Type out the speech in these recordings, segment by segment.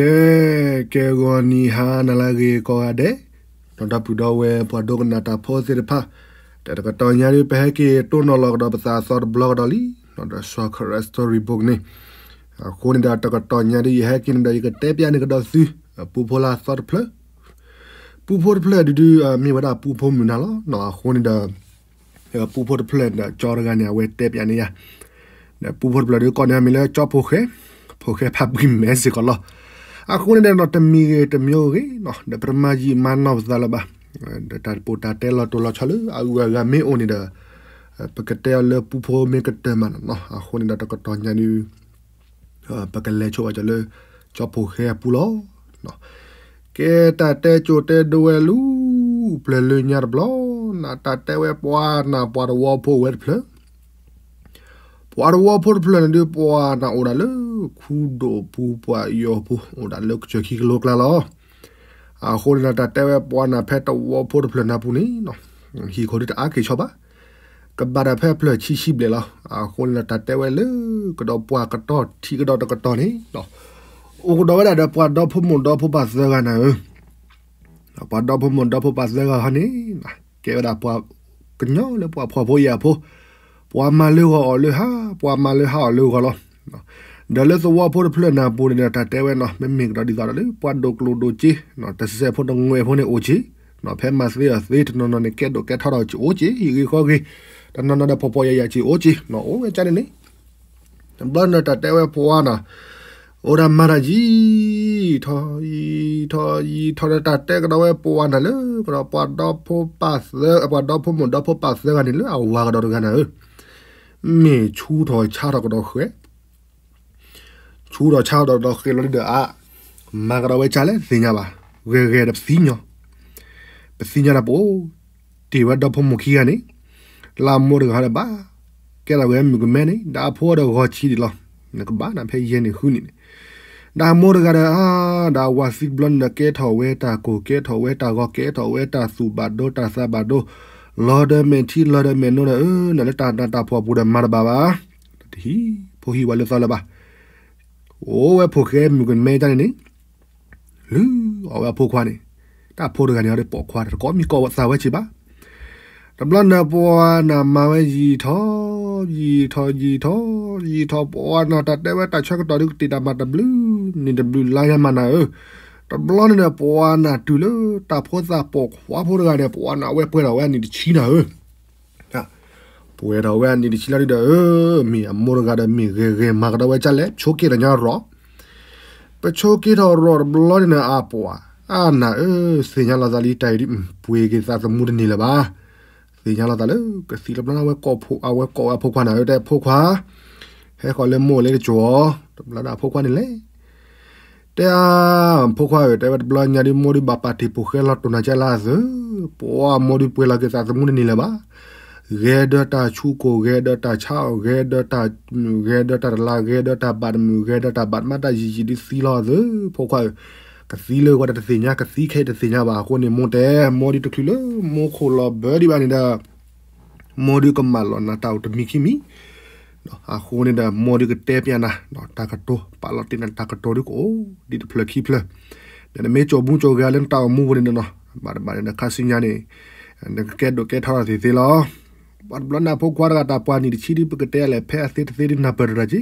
ကဲကဲဂောနီဟာနလာဂေကောအဒေတော့တပူတော့ဝဲပဒုကနာတာဖောစီရဖာတတကတော်ညာရီပဟကေတွနော်လောက်တော့ပစာဆော့ဘလော့တော့လီတော့ဒါဆော့ခရက်စတိုရီဘုတ်နေကိုနေတာတကတော်ညာရီဟဲကင်းဒါရီကတဲပြနေကတော့စီပူဖိုလာဆော့ဖလပူဖိုဖလဒူဒူမြေဝဒပူဖိုမြူနာလောနော်ကိုနေတာပူဖိုဖလနဲ့ကြော်ရကန်ညာဝဲတဲပြနေရပူဖိုဖလဒီကောညာမီလဲကြော့ဖိုခဲဖိုခဲဖပ်ဂိမဲစီကလောအခုနဲ့တော့တမီတမျိုးကြီးနော်ဒပရမကြီးမန်နော့ဇာလဘာတာပိုတာတဲလတော်လချလူအူရမေအိုနေတာပကတဲလပူဖိုမေကတဲမန်နော်အခုနဲ့တော့ကတော့ညာနီပကလဲချိုအကြလေချပိုခဲပူလောနော်ကဲတာတဲချိုတဲဒွယ်လူပလလညာဘလောနာတာတဲဝဲပွားနာပွားတော့ဝဖို့ဝဲဖလပွားတော့ဝဖို့ဖလနေပွားနာအိုရလောคูโดปูปวยอปูอดาเลกจะคิกโลกละลออาคนนาตาเตวปวนาแพตวอพูดเพลนาปุนี่เนาะฮีคนที่อาเกชอบะกับบาราแพลเพลชิชิบเลยละอาคนนาตาเตวเลอกระดอปวากระตอที่กระดอตะกระตอนี่เนาะโอ้กระดอไว่ไดอปวาดอพูมุนดอพูบาสเดกันนะเออปวดอพูมุนดอพูบาสเดกันฮันนี่เกวดาปวกันเนาะเลยปวพอพอยาพอปวมาเลือกเอาเลยฮะปวมาเลืวฮะอ๋อเลยก็ละဒါလည်းသွားဖို့ဖလနာပိုနေတာတဲဝဲနော်မမင်ကဒီသားလေပတ်ဒိုကလိုဒိုချီနော်တဆဲဖို့တော့ငွေဖို့နေအိုချီနော်ဖဲမတ်သေးသေးတနော်နော်နေကက်တော့ကက်ထားတော့ချီအိုချီဤခေါ်ကြီးတနော်နော်ပေါ်ပေါ်ရရချီအိုချီနော်အိုငယ်ချတယ်နိဘလနာတဲဝဲပွားနာအိုရမရာကြီးထော်ဤထော်ဤထော်တာတဲကတော့ဝဲပွားနာလေကတော့ပတ်တော့ဖို့ပတ်လေပတ်တော့ဖို့မတော့ဖို့ပတ်လေကနေလေအဝါကတော့ကနေမေချူထော်ချတော့ကတော့ခွဲชูดอชาวดอดอเคลอดเดอะมากระเวจาเลสิญาบาเกเกดับสิญอปสิญาดาโปตีวัดดอพมุคีกานี่ลามโมรกาดบาแกละเวมิกเมนี่ดาพอดอกอชีดิลอนกบานาเพเยนี่ฮูนี่ဒါမောရကရာဒါဝါစီဘလန်ဒကေထောဝဲတာကိုကေထောဝဲတာကိုကေထောဝဲတာစူဘာဒိုတာဆာဘာဒိုလော်ဒမန်တီလော်ဒမန်နိုနနလတာတာဖောပူဒမာဘာဘာတီဖိုဟီဝလဆလဘာโอ้เวพวกแกมึงกันไม่ได้นี่ลือเอาเวพวกควานี่ตาพวกเดียวกันเนี่ยได้ปอกควานก็มีกอวสาวไว้ชิบะตำรวจนะปัวนะมาไว้ยีทอ ยีทอ ยีทอ ยีทอปัวนะตัดได้ว่าตัดชักต่อดึกติดตามมาดับลูนี่ดับลูไล่มานะเออตำรวจนะปัวนะดูเลยตาพวกสาปอกหัวพวกเดียวกันเนี่ยปัวนะเวเพื่อเราเวนี่ชี้นะเออပွေတော်ကန်ဒီချီလာရီဒါမီအမောဂါဒမီဂေဂေမာဂဒဝဲချလဲချိုကေရညာရောပချိုကေတော်ရောဘလော်ဒီနာအပွာအာနာအစေညာလာဇာလီတိုင်ရီပွေကေသာသမှုဒနေလပါစေညာလာတလဲကစီလပနာဝဲကော့ဖို့အဝဲကော့အဖို့ခွာနာရတဲ့ဖို့ခွာဟဲခေါ်လဲမို့လဲကြောဘလာဒါဖို့ခွာနေလဲတဲ့အဖိုခွာရတဲ့ဘလညာဒီမိုဒီဘပါတီပိုခဲလာတုန်ကြလာစပွာမိုဒီပွေလာကေသာသမှုနေလပါရေဒတာချူကိုရေဒတာချောရေဒတာရေဒတာလာရေဒတာဘတ်မူရေဒတာဘတ်မတာကြီးကြီးဒီစီလာဇဖောခွာကစီလေကတစီညာကစီခဲတစီညာပါကိုနေမွန်တဲမော်ဒီတခုလေမိုးခိုလာဘယ်ဒီပါနေတာမော်ဒီကမလောနာတောက်တမီခီမီနော်အခုနေတာမော်ဒီကတဲပြန်နာနော်တာကတိုပါလတင်တာကတိုဒီကိုဒီဖလခီဖလဒါနဲ့ကြောဘူးကြောကြလန်တောက်မူဝင်နေနော်ဘာဘာနေခါစညာနေကဲတော့ကဲထားရသေးသေးလားบลนาพกวารตาปานีชีริปกเตะเลยเพสิทธิรินาเปิดระจี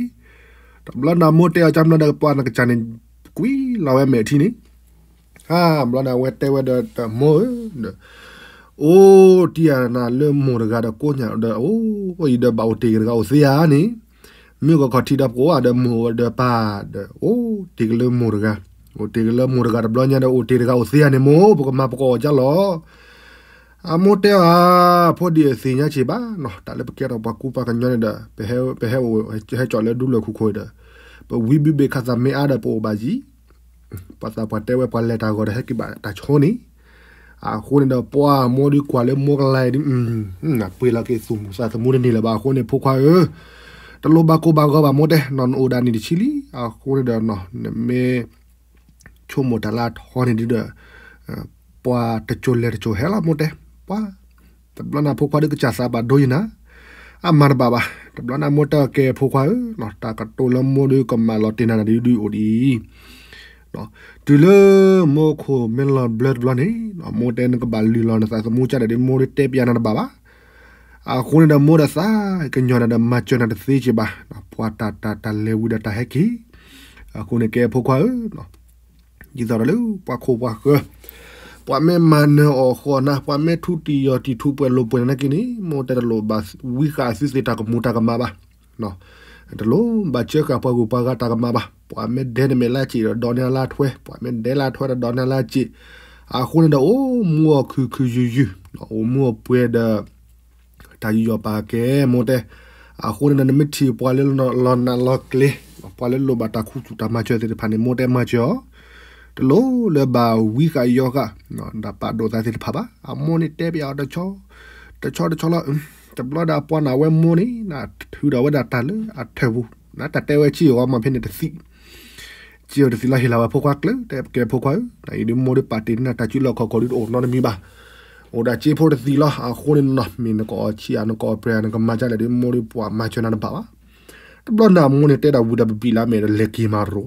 ตบลนาโมเตอจำนาดปานกจันนกุยเราเอเมทีนี้ฮ่าบลนาเวเตเวเดตโมโอ้ทียนาเลมมรกาดกกญาเดโอ้กอเดบาวตีกาเซียนี่มีก็ขอที่ดับโอ้เดมูเดปาเดโอ้ตีกเลมมรกาโอ้ตีกเลมมรกาดบลนาเดโอ้ตีกกาเซียนี่โมปกมาปกอจะลรอ amote a po di si nya chi ba no ta le ke ro ba ku pa kan ne da pe he pe he o he cho le du le ku ko da but we be be ka za me ada po ba ji pa ta pa te we pa le ta go da he ki ba ta cho ni a ko ne da po a mo di kwa le mo ka la di mm na pe la ke su mu sa ta mu ni le ba ko ne po kwa e ta lo ba ko ba go ba mo de non o da ni di chi li a ko ne da no me cho mo ta la tho ni di da po a ta cho le cho he la mo de ပွာတပလနာဖိုခွာဒကချာစာဘဒိုယနာ အမာဘဘာတပလနာမတကေဖိုခွာနော်တာကတိုလမိုဒုကမာလတင်နာဒီဒီအိုဒီနော်ဒူလမိုခိုမင်လာဘလတ်ဘလနေနော်မိုတန်ကဘလီလောနစာမူချတဲ့မိုရတေပြနာဘာဘာအခုနဒမိုဒစာကညောနဒမချောနဒသိချပါနော်ပွာတာတာတလေဝဒတာဟက်ကီအခုနကေဖိုခွာနော်ဒီတော်လူပွာခိုပွာခောပွားမဲမနောခေါ်နာပွားမဲထူတီယောတီထူပွဲလိုပွဲနကိနီမောတရလိုဘတ်ဝီခါစစ်စတာကမူတာကမပါနော်တလုံးဘာချက်ကပွားကိုပါကတာကမပါပွားမဲဒဲနမဲလာချီတော့ဒေါ်နယ်လာထွဲပွားမဲဒဲလာထွဲတော့ဒေါ်နယ်လာချီအခုနေတော့အိုးမောခုခုယူယူနော်အိုးမောပွဲဒတာယူယောပါကဲမောတဲ့အခုနေနမတီပွားလဲလောနာလောကလေပွားလဲလိုဘတာခုချူတာမချဲတဲ့ဖာနေမောတဲ့မချောတလို့လဘာဝီခါယောကနော်ဒါပါဒိုတာတိဖပါအမိုနီတေပြောတချောတချောတချောလောတဘလဒါပွားနာဝဲမိုနီနာထူတော်ဝဒတာလေအထဲဘူးနာတတဲဝဲချီရောမဖြစ်နေတစီချီရောတစီလာဟီလာဝဖောကွာကလေတဲကဲဖောကွာနိုင်ဒီမိုဒီပါတီနာတချီလောက်ခေါ်ခေါ်လို့အော်နော်မီပါโอดาเจโพดตีละอาคนนนะมีนก็ชีอันก็เปรนก็มาจากเลยมริปัวมาชนะนะบ่าวตบลอนดามูเนี่ยเตดาวูดาบิลาเมเล็กมารู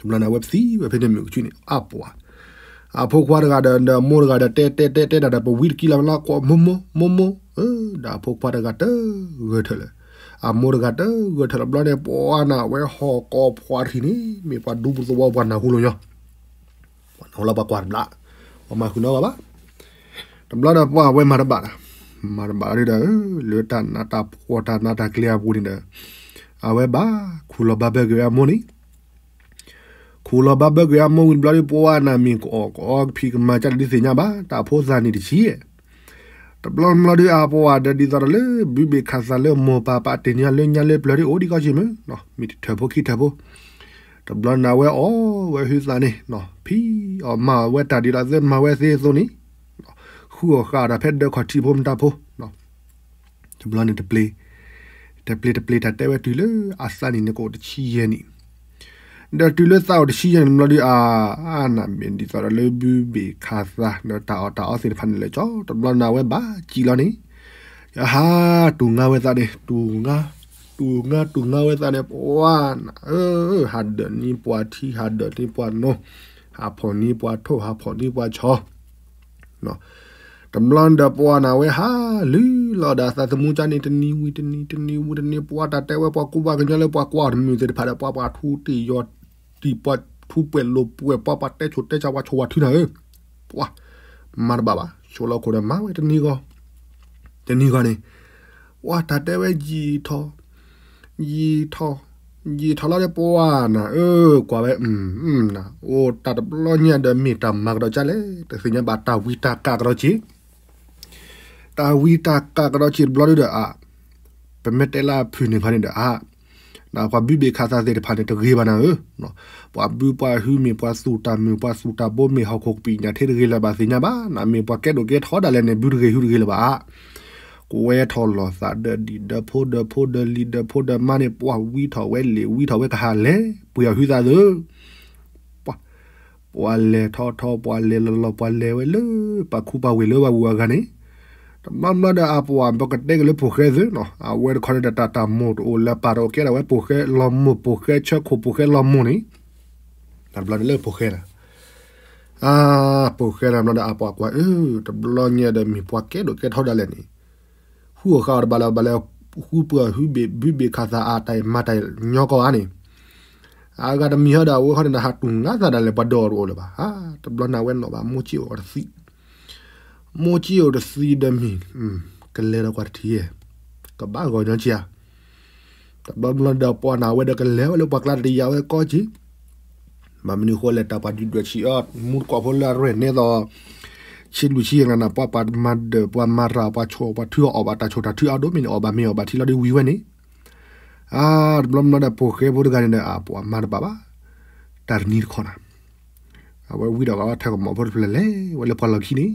tumlana web si web de mi chuni apwa apo kwara ga da da mor ga da te te te te da da po wir kila la ko momo momo da apo kwara ga ta gothale a mor ga ta gothale bla de po ana we ho ko phwa thi ni mi pa du bu so wa na hulo yo wa na la ba kwar bla wa ma kuno ga ba da bla da pa we ma da ba ma da ba ri da le ta na ta po ta na ta clear bu ni da a we ba khulo ba be ga mo ni ခူလဘဘဂရမုံဘလရီပွားနာမင်ကောကောဖိကမာချတ်ဒီစညာဘာတာဖိုဇာနီတချီရဲ့တဘလမလဒီအပွားဒဒီဇာလေဘီဘခါဇာလေမောပါပါတင်ရလေညာလေဘလရီအိုဒီကချီမနော်မိတထဘခိထဘတဘလနာဝဲအောဝဲဟူဇာနေနော်ဖီအောမာဝဲတာဒီလာဇေမာဝဲစေစုံနီခူခါတာဖက်ဒခတိဘုံတာဖိုနော်တဘလနေတပလေတပလေတပလေတတဲဝဲတူလေအစလာနီနကိုတချီရဲ့နီဒါတူလသောက်တရှိရမလို့ဒီအာအာနာမင်းဒီဆိုရလေဘူဘီခါသာနော်တာတာအစင်ဖန်လေချောတဘလနာဝဲပါကြည်လောနေယဟာတူငါဝဲသားတယ်တူငါတူငါတူငါဝဲသားတယ်ပွားနာအဲဟာဒနီပွားတီဟာဒနီပွားနော်ဟာဖော်နီပွားထို့ဟာဖော်နီပွားချောနော်တမလန်ဒပွားနာဝဲဟာလူလော်ဒါသသမှုချနေတနီဝီတနီတနီဝီတနီပွားတာတဲဝဲပွားကူပါကညလဲပွားကွာမြူတဲ့ဖာတဲ့ပွားပွားထူတီရော့တီပတ်ထူပဲလိုပွဲပပတဲ့ချိုတဲ့ချဝါချဝါထီနာေပွာမာဘဘာချိုလောက်ကိုရမဝဲတနီကောတနီကောနေဝါတတဲ့ဝဲជីထောជីထောยีทะเลาะได้ปวานะเออกว่าไปอืมอืมนะโอ้ตัดลอเนี่ยเดมีตามมากดอจ้ะเลยแต่สิ่งนี้บาตาวิตากากรอจิตาวิตากากรอจิบลอดเดอะอะเป็นเมตเตลาพื้นหนึ่งพันเดอะอะနာကဘီဘေခါသာတဲ့ဖာတဲ့တကေးပါနာနော်ပွာဘူပွာဟူမီပွာစူတာမီပွာစူတာဘိုမီဟောက်ခုတ်ပီညာထေတကေးလာပါစညာပါနာမီပွာကဲဒိုကဲထောဒါလည်းနေဘူတကေးဟူတကေးလာပါကိုဝဲထော်လောသာဒဒီဒဖိုဒဖိုဒလီဒဖိုဒမနီပွာဝီထော်ဝဲလေဝီထော်ဝဲကဟာလေပူရဟူသာသူပွာပွာလေထော်ထော်ပွာလေလောလောပွာလေဝဲလေပခုပါဝဲလောဝါဝါကနေ Mamma da apu mbok keteng le puhe du no awer khone da tata mur u la parokia da we puhe lomu puhe cho ku puhe lomu ni tar blani le puhe na ah puhe na da apu akwa e tar blonya da mi ke do ket hoda le ni hu khar bala bala hu pua hu be bi be kata atai matai nyoko ani aga da mi hoda wo khone da hatunga da le pador wo le ba ha tar blana wen no ba muchi or si mochi o de si de mi ke le ro kwartie ke ba go no chia ta ba mla da po na we de ke le le pa kla de ya we ko chi ma mi ni ho le ta pa di de chi a mu ko po la re ne do chi lu chi nga na pa pa ma de pa ma ra pa cho pa thu o ba ta cho ta thu a do mi ni o ba mi o ba thi la de wi we ni a blom na da po ke bo de ga ni a po ma ba ba tar ni khona a we wi da ga ta ko mo bo le le we le pa la ki ni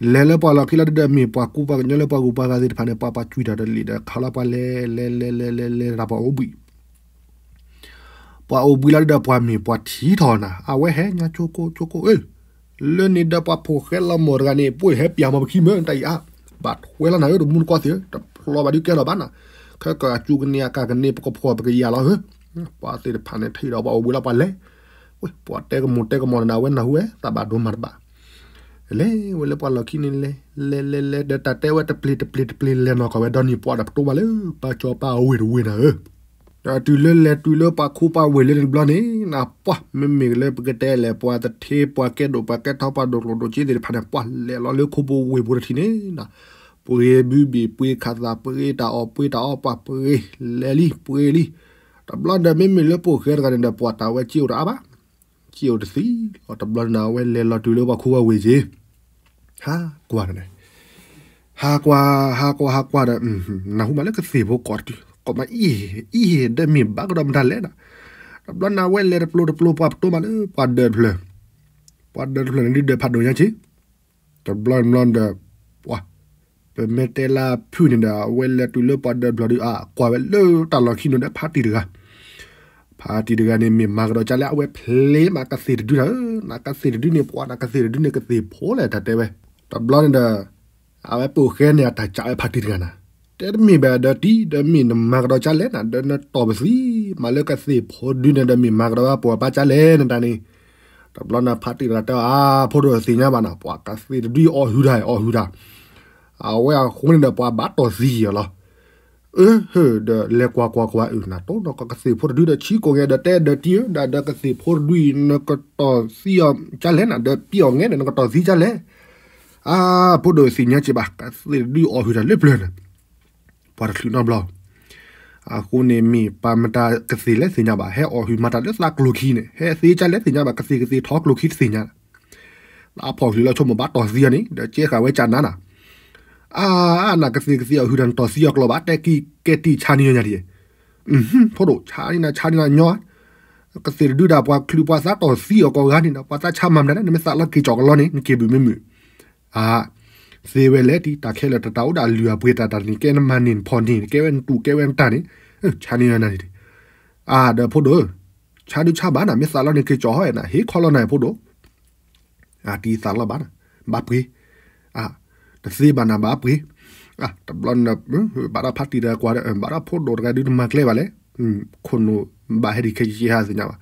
lele pa la kila de mi pa ku pa nyele pa ku pa ga dir pane pa pa chuita de li de khala pa le le le le le le ra pa obi pa obi la de pa mi pa thi thona a we he nya choko choko e le ni de pa po khela morgane po he pya ma ki me ta ya ah. ba khela na yo mu ko thi ta lo ba di ke la ba na ka ka chu ni ya ka ga ne pa ko pho ba ke ya la he eh. pa te de pane thi ra pa obi la pa le we pa te ko mu te ko mo na we na hu e ta ba do mar ba လေဝလပလကိနေလေလေလေလေဒတတဲဝတပလီတပလီတပလီလေနော်ကဝဒနီပွားတော့တော့လေပါချောပါဝေဝေနာတာတူလေလေတူလေပါခုပါဝေလေဘလနေနာပွားမမေလေပကတဲလေပွားတထေပွားကဲတော့ပါကဲထောက်ပါတော့တော့ကြည့်တယ်ဖနဲ့ပွားလေလောလေခုဘဝေဘူရတိနေနာပွေဘူဘီပွေခါသာပွေတာအော်ပွေတာအော်ပါပွေလေလီပွေလီတဘလဒမေမေလေပိုခဲရတဲ့ပွားတာဝဲချီရပါကီယိုတစီဟောတဘလနာဝဲလေလော်တူလောပါခိုးဝဝေကြီးဟာကွာနေဟာကွာဟာကွာဟာကွာဒါနာဟုမလည်းကစီဘောကော်တီကောမအီအီဒမီဘဂရမ်ဒါလဲနာတဘလနာဝဲလေပလိုပလိုပပ်တိုမလည်းပတ်ဒဲဖလဲပတ်ဒဲဖလဲနိဒဲဖတ်ဒိုရချီတဘလန်လန်ဒဝါပမေတဲလာဖြူနေတာဝဲလေတူလောပတ်ဒဲဘလဒီအာကွာဝဲလောတလခိနိုဒဲဖတ်တီတကားพาทีเดือนนี้มีมากเราจะแล้วเว้เพลมากระสีดูนะนักกระสีดูเนี่ยปวนากกระสีดูเนี่ยกระสีโพเลยแต่เตะไปตับล้อนเด้อเอาไว้ปลูกแค่เนี่ยถ้าจะไอ้พาทีเดือนนะแต่มีแบบเดอดีเดมีมากเราจะเล่นนะเดนต่อไปสิมาเลือกกระสีโพดูเนี่ยเดมีมากเราปวดป้าจะเล่นนั่นตานี่ตับล้อนนะพาทีเดือนอ่าพอดูสีเนี่ยบ้านะปวนกระสีดูออหูได้ออหูได้เอาไว้คงเนี่ยปวนบัตรต่อสีเหรอเออเฮเดเลกว่ากว่ากว่าอือนะโตนกกสิพอดูเดชีโกเงเดแต่เดตีดาเดกสิพอดูนกต่อซีอมจะเลนะเดเปียงเงนกต่อซีจะเลอ่าพอดูสิเนี่ยจิบะกสิดูออหือเลเปลนะปารินอบลอအခုနေမီပါမတာကစီလက်စင်ကြပါဟဲအော်ဟူမတာလက်စလကလိုခီနေဟဲစေးချလက်စင်ကြပါကစီကစီထောက်ကလိုခီစင်ကြလာပေါ်လီလာချုံမဘတ်တော်စီရနေဒါချေခါဝဲချာနာနာအာနာကစီကစီအဟူရန်တော်စီယောကလောဘတက်ကီကတီချာနီညာဒီအင်းဖို့တော့ချာနီနာချာနီနာညောကစီဒူဒါပွားကလူပွားစားတော်စီယောကောဂါနီနာပတ်ချာမမ်နာနမစလကီချောကလောနီနကေဘီမီမီအာစေဝဲလက်တီတခဲလက်တတောက်တာလူရဘွေတာတာနီကဲနမန်နင်ဖော်နီကဲဝန်တူကဲဝန်တာနီချာနီနာဒီအာဒါဖို့တော့ချာဒီချာဘာနာမစလနီကေချောဟဲနာဟေခေါ်လောနိုင်ဖို့တော့အာတီစားလဘာနာဘာပွေးတစီဘာနာဘာပရီอ่ะตบลอนนะบาราพัตติดากว่าบาราพอดอร์กาดิมาเคลบาเลคนบาเฮดิเคจิฮาสิญาวะ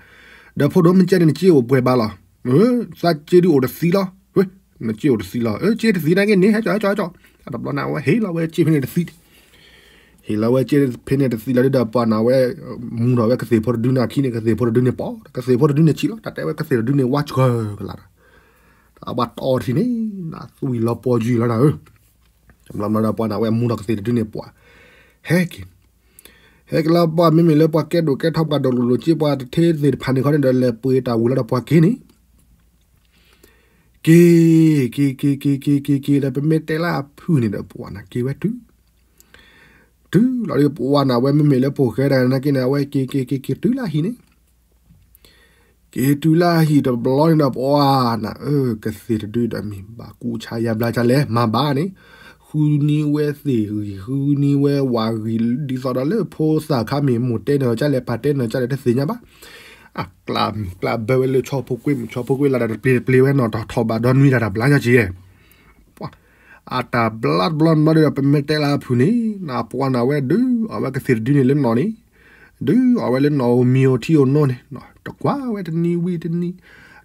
ดาพอดอมันเจนจิโอบวยบาลอเออซาเจดิโอดซีลอเว้ยนจิโอดซีลอเออเจดซีนางเนฮะจ๋อจ๋อจ๋อตบลอนนะวะเฮลอเวจิเพเนดซีเฮลอเวจิเพเนดซีลอดาปานาเวมูรอเวกะเซพอดดูนาคีเนกะเซพอดดูเนปอกะเซพอดดูเนจิลอตะเตเวกะเซดูเนวาชกะลาอาบัดออทีนี่นะสุยละปอจีแล้วนะเออจำลำระปอนะเว้มูนักสีดิเนี่ยปัวเฮ้กินเฮ้กลาปอไม่มีเลยปัวแกดูแกทับกันโดนลุลจีปัวเทศสิพันนี่เขาเนี่ยเดินเลยปุยตาวุแล้วปวกินี่กีกีกีกีกีกีกีแล้วเป็นเมตลาผู้นี่เด้อปวนะกีไว้ทุ้อตืเราเรียกปัวนะเว้ไม่มีเลยปัวแกได้นะกินนะเว้กีกีกีกีตื้อละฮีนี่ကေတူလာဟီဒဘလောင်းနပွားနာเออกสิรดูดมีบากูชายาบลาจาเลมาบานี่ฮูนีเวสิฮูนีเววารีดิซอดเลโพสาคามีหมดเตนจาเลปาเตนจาเลเตสิญาบาอะกลามกลาเบเวลชอพุกวิมชอพุกวิลาดาเปลเปลเวนอทอทอบาดอนมีดาบลาจาจีเออาตาบลัดบลอนมาเดอเป็นเมเตลาพูนี่นาปวานาเวดูอาวะกสิรดูนี่เลนนอนี่ดูเอาไว้เล่นเอาเมียวที่อนนเนี่ยะตะกว่าไว้ทนี้วีทนี้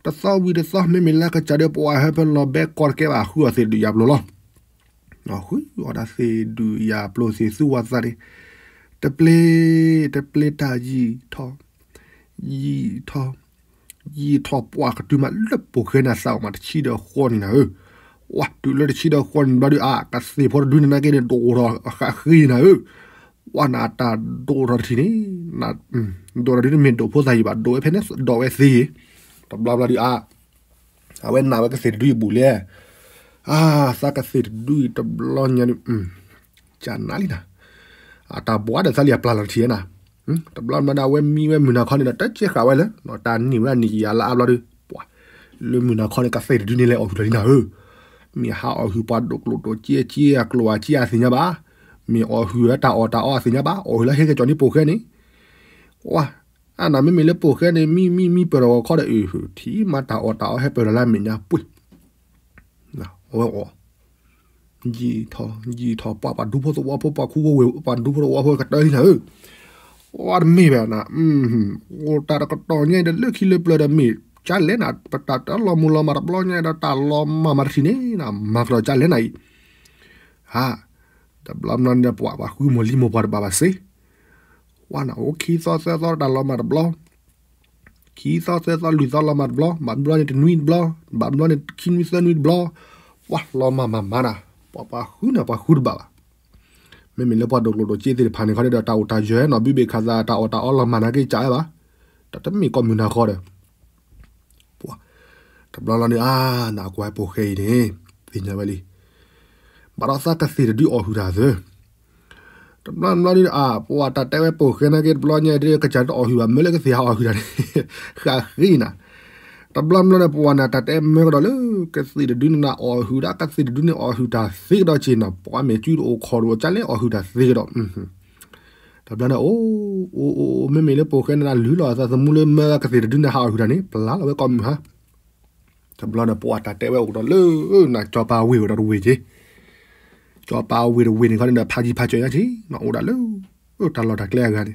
ตะซาวีตะซาไม่มีแล้วก็จะเดียวปวให้เป็นเราแบกกอดแกบ่าหัวเสียดูยาบลล้อนาะคุยอดาเสียดูยาบโลเสียสู้วัดซะดิตะเปลตะเปลตายีทอยีทอยีทอปวกดูมาเล็บปุกเฮน่าเศร้ามาชีเดอคนนะเออวัดดูเลยชีเดอคนบาดูอากาศสีพอดูนนาเกเดโดรอคือนะเออว่านาตาดูรทีนี่นาดูรทีนี่มีโดพูดใจบัดโดเอเพนสโดเอซีตบลาบลาดีอาอาเว้นนาเวกเสร็ด้วยบุเล่อาสักเสิ็ด้วยตบลอนยันอืมจานนาลีนะอาตาบัวเดซาเลียปลาลทีนะตบลอนมาดาเว้นมีเว้นมือนาคอนนี่นะตัดเชื่ขาวไว้เลยนอตานี่ว่านี่ยาลาบลาดูปวะเรื่องมือนาคอนนี่กเสิ็จด้วยนี่เลยออกถุดเลยนะเออมีฮาออกคือปัดดกลุดโดเจียเจียกลัวเจียสิญญาบ้ามีออหัวตาออตาอสินยาบ้าโอหัลวเฮ้ยจอนี่ปูแค่นี้ว้าอันนั้นไม่มีเลือปูแค่นี้มีมีมีเปรอข้อใดอื่ที่มาตาออตาอให้เปรอล่วมินยปุ้ยนะโอ้โหยีทอยีทอปะปันทุพสวะพปะคู่วเวปันทุพสวะพกันเตยเถอะว่ามีแบบน่ะอืมโอตาก็ตอนนียเลือกขี้เลดเปลือดมีจันเล่นอ่ะปัตตาลอมูลอมารับลอเนี่ยตาลอมามาทีนี้นะมาเราจันเล่นไหนฮะတဘလမ်နန်ရပွားပါခုမလီမပွားပါပါစေဝါနာโอเคသောသောဒါလောမတ်ဘလောခီသောသောလူသောလောမတ်ဘလောမတ်ဘလောနဲ့နွင်းဘလောမတ်ဘလောနဲ့ခင်းဝီဆန်ဝီဘလောဝါလောမမမနာပပခုနပခုဘာမင်းမလည်းပတ်တော့လို့ကြည့်တယ်ဖာနေခါတဲ့တာအတာရဲနော်ပြိပိခါစားတာအတာအော်လာမနာကြီးကြားပါတတမီကွန်မြူနာခေါ်တယ်ပွာတဘလာလာနေအာနာကွာပိုခေနေပညာဝလီဘာသာစကားစီရဒီအဟူရာဇေတမန်လာရီအာပွာတတဲဝဲပိုခဲနကေဘလောညေဒီကချတ်အဟူရာမလကစီဟာအဟူရာခါရီနာတဘလမလနပွာနာတတဲမေကတော်လေကစီရဒီနာအဟူရာကစီရဒီနာအဟူတာစီတော့ချင်တော့ပွာမေကျူလိုခေါ်တော့ချလဲအဟူတာစီတော့တဘလနာအိုးအိုးအိုးမေမေလေပိုခဲနာလူလာသသမူလေမကစီရဒီနာဟာအဟူရာနိပလာလဝဲကောမဟာတဘလနာပွာတတဲဝဲဦးတော့လေနာချပါဝေတော့ဝေကြီးจอปาวิรวินเขาเดี่พาจีพาจอยทีมาอุดาลูเตลอดดักแรกกัน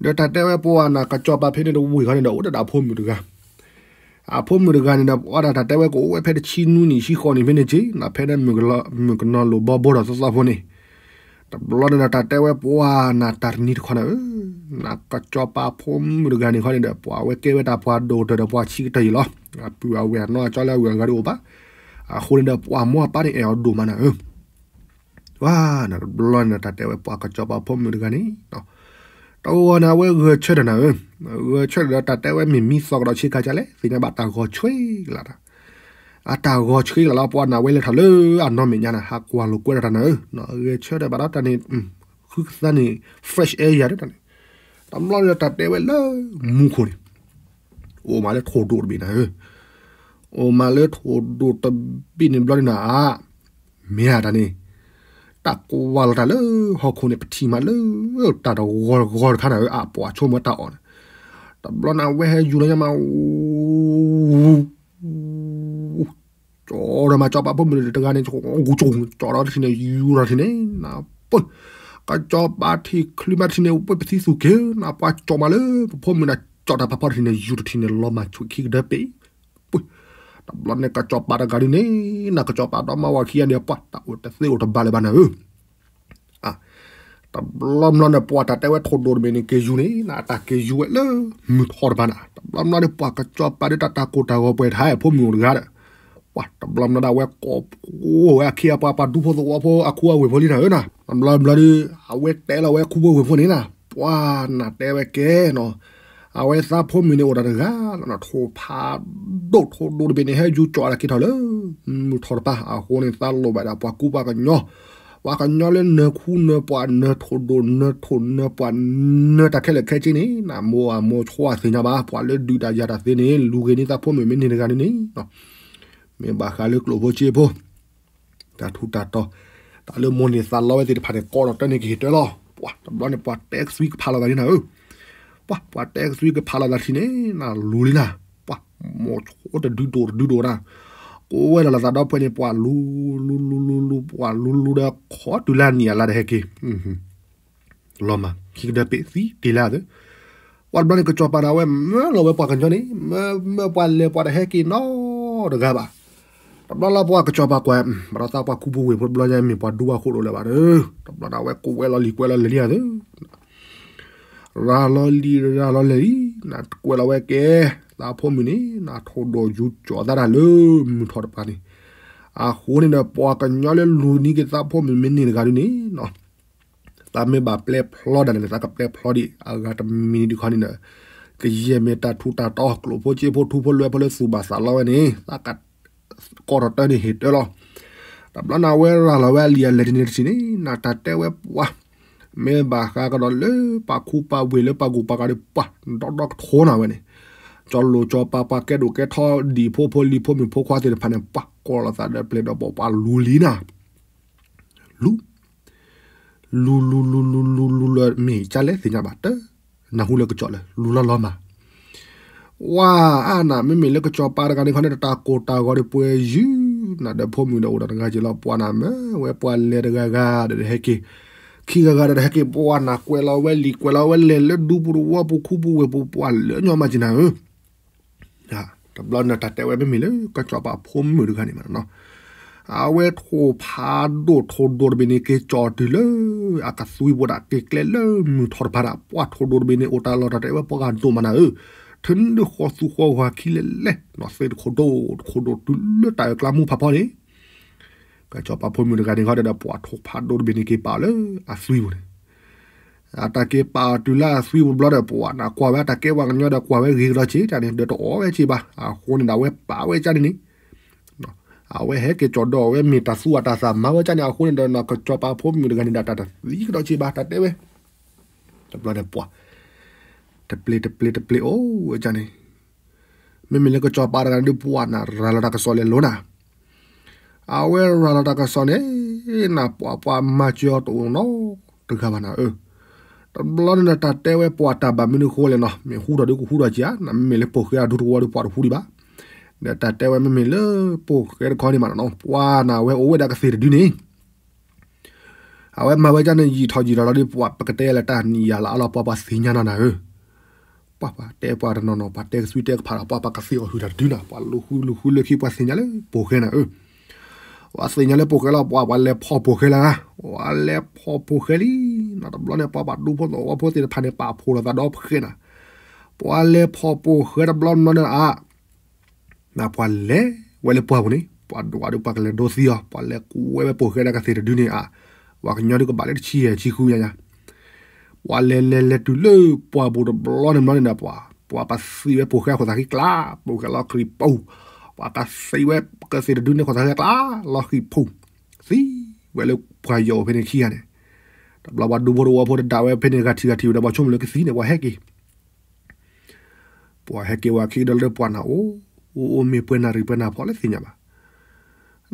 เดี๋ยวตัดได้ว่าปวนะกรจอปาเพชรเนี่ยวุ้ยเขาเดี่อุดาดาพุ่มอยู่ดูกันอาพุ่มอยู่ดูกันเดี่ยว่าตัดได้ว่ากูเพชรชินุนี่ชิคอนี่เพชรจีนะเพชรนนมึงละมึงนอนลูบอบอดสัสพวกนี้ตบลอนนะตัดได้ว่าปวนะตัดนิดคนเออนะกระจอปาพุ่มอยูดกันเนีขาเนี่ยปวเวเกเวตาปวโดดเดปวชิกตายลอปวเวนนอจอแลวเวนกันดูปะอาคนเดี่ปวมัวปะนี่เออดูมานะเออဝါနာဘလွန်နာတတဲ့ဝပွားကချပါဖုံးမြူကနီနော်တော်နာဝဲရချက်နာဝဲရချက်တာတတဲ့ဝဲမီမီဆောက်တော့ချိကကြလေစိနေပါတာကိုချွေးလာတာအတာကိုချွေးလာပွားနာဝဲလေထလေအနော်မညာနာဟာကွာလိုကွဲတာနော်နော်ရချက်တဲ့ဘာတာနေခုစနေ fresh air ရတဲ့တမ်လောရတတဲ့ဝဲလေမူခိုရီအိုမာလေထိုးဒူဘီနာအိုမာလေထိုးဒူတဘီနေဘလနာအာမရတာနေ ta ko wal ra le ho ko ne pti ma le ta do gor gor kana a po a chomo ta on ta blona we he ju le ma cho ra ma cho ba pom le ta ga ne cho ngu cho cho ra thi ne yu ra thi ne na pon ka cho ba thi klima thi ne po pti su ke na pa cho ma le pom na cho ta pa pa thi ne yu thi ne lo ma chu ki da pe ับลอนเนกจอบปารดการีนี่นักจอบปาร์ตมาว่าขียนเดียวปัดตาอุตสิอุตบาลบานะเอออะตับลอมลอนเนปัวตาเตวะทดโดนเมนิเกจูนี่นาตาเกจูเอลมุดฮอร์บานะตับลอมลอนเนปัวกจอบปารดตาตาโูตาโกเปิดหายพุมมือกันว่าตับลอมลอนเนดาเวกอบโอ้เวเขี้อยปาปาดูพอตัวพออะคัวเวฟลีนะเออนะตับลอมลอนเนอเวกเตลเวกคู่เวฟลีนะว่านาเตวะเกเนาะအဝဲသာဖို့မင်းတို့ရတကနော်ထိုဖာဒိုထိုဒိုဘင်းဟဲဂျူချော်ရကိထော်လေမူထော်ပါအဟိုနေသာလိုပါတာပွားကူပါကညောဝါကညောလေနခုနပွားနထိုဒိုနထိုနပွားနတခဲလေခဲချင်းနေနာမောအမောချွာစင်ကြပါပွားလေဒူတာရတာစင်းနေလူကနေသာဖို့မင်းမင်းနေကနေနေနော်မင်းဘာခါလေကလိုဘချေဖို့တာထူတာတော့တာလေမွန်နေသာလောဝဲတိဖာနေကောတော့တနေကြီးတဲလောပွားတော့လောနေပွား text week ဖာလာတာနေနော်ပွားပွားတက်ဆွေးကဖလာလာရှိနေနာလူလီလာပွားမော့ချိုတဒူဒိုဒူဒိုရာကိုဝဲလာလာတော့ပွဲနေပွားလူလူလူလူလူပွားလူလူဒါခေါ်တူလာနီလာတဲ့ဟဲကေလောမခိကဒပစီတီလာတဲ့ဝါဘန်ကချောပါရာဝဲမလောပဲပွားကန်ကြနေမမပွားလေပွားတဲ့ဟဲကေနော်တကားပါတဘလာပွားကချပါကွယ်မရတာပွားကူပူဝေဖဘလာရမီပွားဒူဝါခိုလိုလေပါတယ်တဘလာဝဲကိုဝဲလာလီကွဲလာလေရတယ်ရာလော်လီရာလော်လီနာကွယ်လာဝဲကဲလာဖို့မီနီနာထိုဒိုယူချောဒါရလုမထော်ပါနီအခိုးနေတဲ့ပွားကညောလေလူနီကသာဖို့မီမင်းနေကြလူနီနော်တာမေဘာပလက်ဖလော်ဒါနေတာကပလက်ဖလော်ဒီအဂတ်မီနီဒီခါနီနာကရေမေတာထူတာတော့ကလိုပိုချေဖို့ထူဖို့လွယ်ဖို့လဲစူပါဆာလော်နေတာကကော်ရတန်ဟစ်တယ်လို့တပ်လနာဝဲရာလဝဲလီယာလက်နေချင်းနာတာတဲဝဲပွားမဲဘာကာကတော့လေပါခုပါဝေလေပါကူပါကရပါဒေါက်ဒေါက်ထိုးနာဝနေကျော်လိုကျော်ပါပါကဲဒိုကဲထော်ဒီဖိုဖိုလီဖိုမီဖိုခွာတဲ့ဖန်ပါကောလာစားတဲ့ပလက်တော့ပါလူလီနာလူလူလူလူလူလူလူလမေချလဲစင်ကြပါတနာဟုလကကြော်လဲလူလလောမှာဝါအာနာမေမေလကကြော်ပါရကနေခနဲ့တာကိုတာကောရပွဲယူနာတဲ့ဖိုမီတော့ဒါငါကြလာပွာနာမဲဝဲပွာလဲတကကတဲ့ဟဲကီขี้กากระดาษให้กบวนนะกวลาเวลีกวลาเวลเล่ดูบุรุว่าปุคบุเวปุปวลเนาอมาจินะเออนะตบลอนนะตัดแต่ไว้ไม่มีเลยก็จอบปะพมมือดูขนาดนี้มันเนาะอาเวทโหพาดโดทดดบินเกจอดเลยอากาศซุยบัดระเกลเล่ยมือทอดพาระปวทอดทดดบินโอตาลอดแต่ว่าปะการตัวมันนะเออถึงดูขอสุขว่าคิเล่เลนอเซดโคโดโคโดดูเล่ตายกลามูพะพอนี้ ka cho pa pho mu ka ding ha da po thok phat do be ni ke pa le a sui bu ne ata ke pa tu la sui bu bla da po na kwa ba ta ke wa nyo da kwa we ri ro chi ta ni de to o we chi ba a ko ni da we pa we cha ni no a we he ke cho we mi ta su ata sa ma we cha ni a ko ni da na ka cho pho mu ka da ta ta ri ro chi ba ta te we ta bla da po ta ple ta ple ta ple o we cha ni me me le ra ni po na ra la ka so le lo na อาเวราลาตากสอนเอ้นาปวปวมาจอตูนอตึกาบานาเออตบลอนตาเตเวปวตาบามินุโคเลนอเมฮูดอดิกูฮูดอจานาเมเลปอคยาดูวอดปวฮูดิบาเดตาเตเวเมเมเลปอคยาคอนิมานอปวนาเวโอเวดากสิรดินีအဝဲမဝဲကြနေကြီးထော်ကြီးတော်လေးပွားပကတဲလက်တာနီရလာအလားပွားပါစင်းညာနာဟဲ့ပပတဲပွားရနော်နော်ပါတဲဆွီတဲဖာပွားပါကစီအဟူတာဒူနာပွားလူဟူလူဟူလေခိပွားစင်းညာလေပိုခဲနာဟဲ့ဝါစညလေပိုခဲလာပွားဝါလေဖောပိုခဲလာဝါလေဖောပိုခဲလီနာတဘလနဲ့ပွားပါဒူဖို့တော့ဝါဖို့တိဖာနေပါဖိုလာတော့ခဲနာပွာလေဖောပိုခဲတဘလနော်အာနာပွာလေဝါလေပွားဘူးနိပွာဒူဝါဒူပါကလေဒိုစီယာပွာလေကူဝဲပိုခဲလာကစီဒူနေအာဝါကညောဒီကပါလေချီရချီခူရရဝါလေလေလေတူလေပွာဘူဒဘလနဲ့မနေနာပွာပွာပါစီဝဲပိုခဲခေါ်တာခိကလာပိုခဲလာခရီပိုးปาตาซีเวกเสียดุนเนี่ยขอทางตาลอคือพุ่งสิเวลพายโยเพนเคียเนี่ยตับลาวดูบรัวพอดาวเพนกาทีกาทีดับชมเลยกสีเนี่ยว่าแฮกี้ปัวแฮกี้ว่าคีดอลเดปัวนาโอโอมีเปนาริเปนาพอเลยสิเนี่ยบ่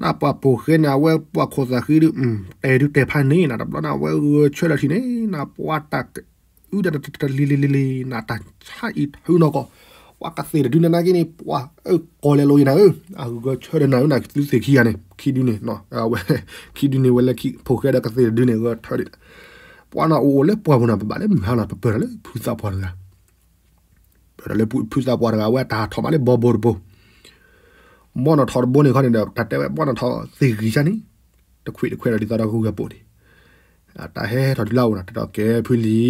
နာပပိုခဲနာဝဲပွားခေါ်စားခီးလူတဲဒူတဲဖန်နေနာတော့နာဝဲချွဲလာချီနေနာပွားတက်ဥဒတတလီလီလီနာတချာဤထူနောကောဝါကစေဒူနနာကိနေဝါအော်ကောလေလိုနေအာဂူကချေဒနာနာသူစေခီရနေခီဒူနေနော်အဝဲခီဒူနေဝလခီဖိုခဲဒကစေဒူနေကထရပွာနာအိုလေပွာဘနာပပါလေမဟာနာပပရလေဖူစာပွာလာပရလေဖူစာပွာကဝဲတာထောမလေဘောဘောဘောမောနထော်ဘိုနေခနေတတဲမောနထော်စေခီချာနေတခွေတခွေဒီတာကူကပို့တယ်အတဟဲတော်ဒီလောက်နာတော်ကဲဖူလီ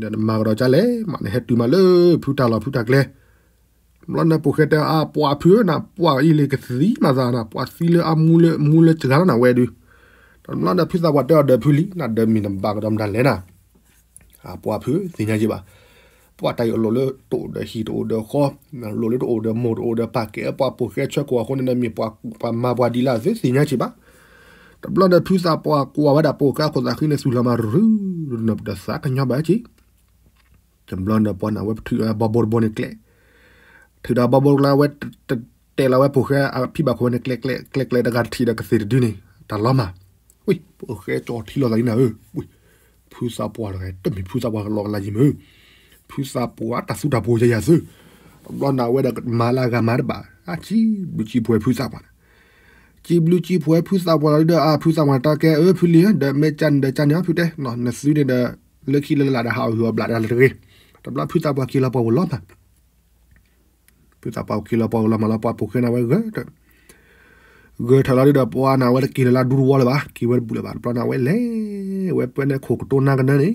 ဒါမာကတော့ကြလဲမနဲ့တူမလို့ဖူတာလာဖူတာကလေးမလနပုခေတအပွာဖြေနာပွာဤလေကစီမဇာနာပွာစီလေအမူလေမူလေချလာနာဝဲဒူတော်မလနဖိသဝတ်တော်ဒဖူလီနာဒမီနဘာကဒမ်ဒန်လေနာအပွာဖြေစင်ညာကြီးပါပွာတိုင်အလိုလေတိုဒဟီတိုဒခေါ်လိုလေတိုဒမိုဒိုဒပါကေပွာပုခေချက်ကွာခွန်နမီပွာပမဘွာဒီလာစင်ညာကြီးပါတဘလဒဖူစာပွာကွာဝဒပိုကာခိုဇာခိနေဆူလာမရူနပ်ဒစာကညဘချီတဘလဒပွာနာဝက်ထူဘဘောဘောနေကလေးถือดาวบอบลาเวเตลาเวผูกแค่พี่บาคนเล็กเล็กเล็กเล็กดังทีดังกระสีดูนี่ตัดล้อมาอุ้ยโอเคจอดที่เราไหนนะเอออุ้ยผู้สาวปวดอะไรต้องมีผู้สาวปวดลองอะไรยิ้มเออผู้สาวปวดตัดสุดาโบยายาซื้อรอนนาเวดังมาลากามาดบาอาชีบุชีพวยผู้สาวปวดจีบลูจีพวยผู้สาวปวดเด้ออาผู้สาวปวดตาแกเออผู้เลี้ยงเด้อเมจันเด้อจันเนาะผู้เด้อเนาะนั่นซื้อเด้อเลือกขี้เลือดลาดาหาวหัวบลาดาเลยตบลาผู้สาวปวดกี่ลาปวดล้อมาပြတာပေါကိလပေါလာမလာပပုခေနာဝဲဂတ်ဂတ်ထလာရီဒပွာနာဝဲကိလာဒူရဝလဘာကိဝဲဘူလဘာပနာဝဲလေဝဲပနဲ့ခုကတိုနာကနနေ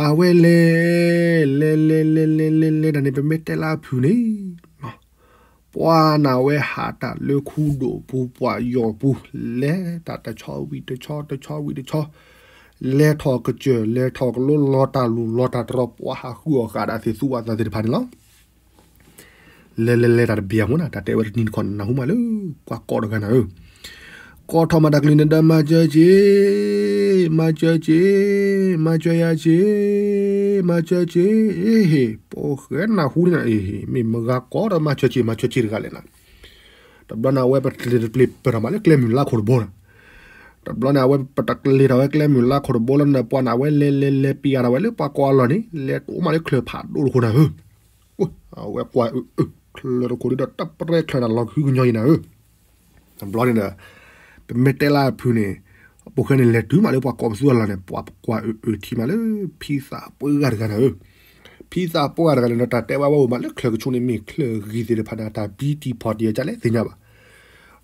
အာဝဲလေလေလေလေလေလေလေဒါနေပမေတလာဖြူနေနော်ပွာနာဝဲဟာတာလေခုဒိုပူပွာယောပူလေတာတချောဝီတချောတချောဝီတချောလေထောကကျေလေထောကလောတာလူလောတာတော့ပွာဟာခုောကာဒါစီစုဝါသာစီဖာနော်လဲလဲလဲတာဘီယာဟိုနာတတဲဝနင်းခွန်နာဟူမလူကွာကောဒကနာဟူကောထမဒကလင်းဒမချေချေမချေချေမချေရချေမချေချေဟေပိုခဲနာဟူနာဟေမေမကကောဒမချေချေမချေချေကလည်းနာတဘနာဝဲပတလီပလီပရမလေးကလမ်ယူလာခေါ်ဘောနာတဘနာဝဲပတကလီရဝဲကလမ်ယူလာခေါ်ဘောလနာပနာဝဲလေလေလေပီရဝဲလေပကွာလော်နီလေတူမလေးခလဖာဒူခုနာဟူဝဲပွားคลอโคลิดตับเรคลาล็อกคือญอยนะเออบลอนี่นะเป็นเมตลาพูนี่ပုခနဲ့လက်တူးမလေးပွားကော်မစူရလာနဲ့ပွားကွာအတီမလေးဖီစာပွေးရကနာဖီစာပွားရကလည်းတတဲဝါဝမလေးခလကချုံနေမီခလရီစီဖနာတာဘီတီပေါ်တီကြလေသိညာပါ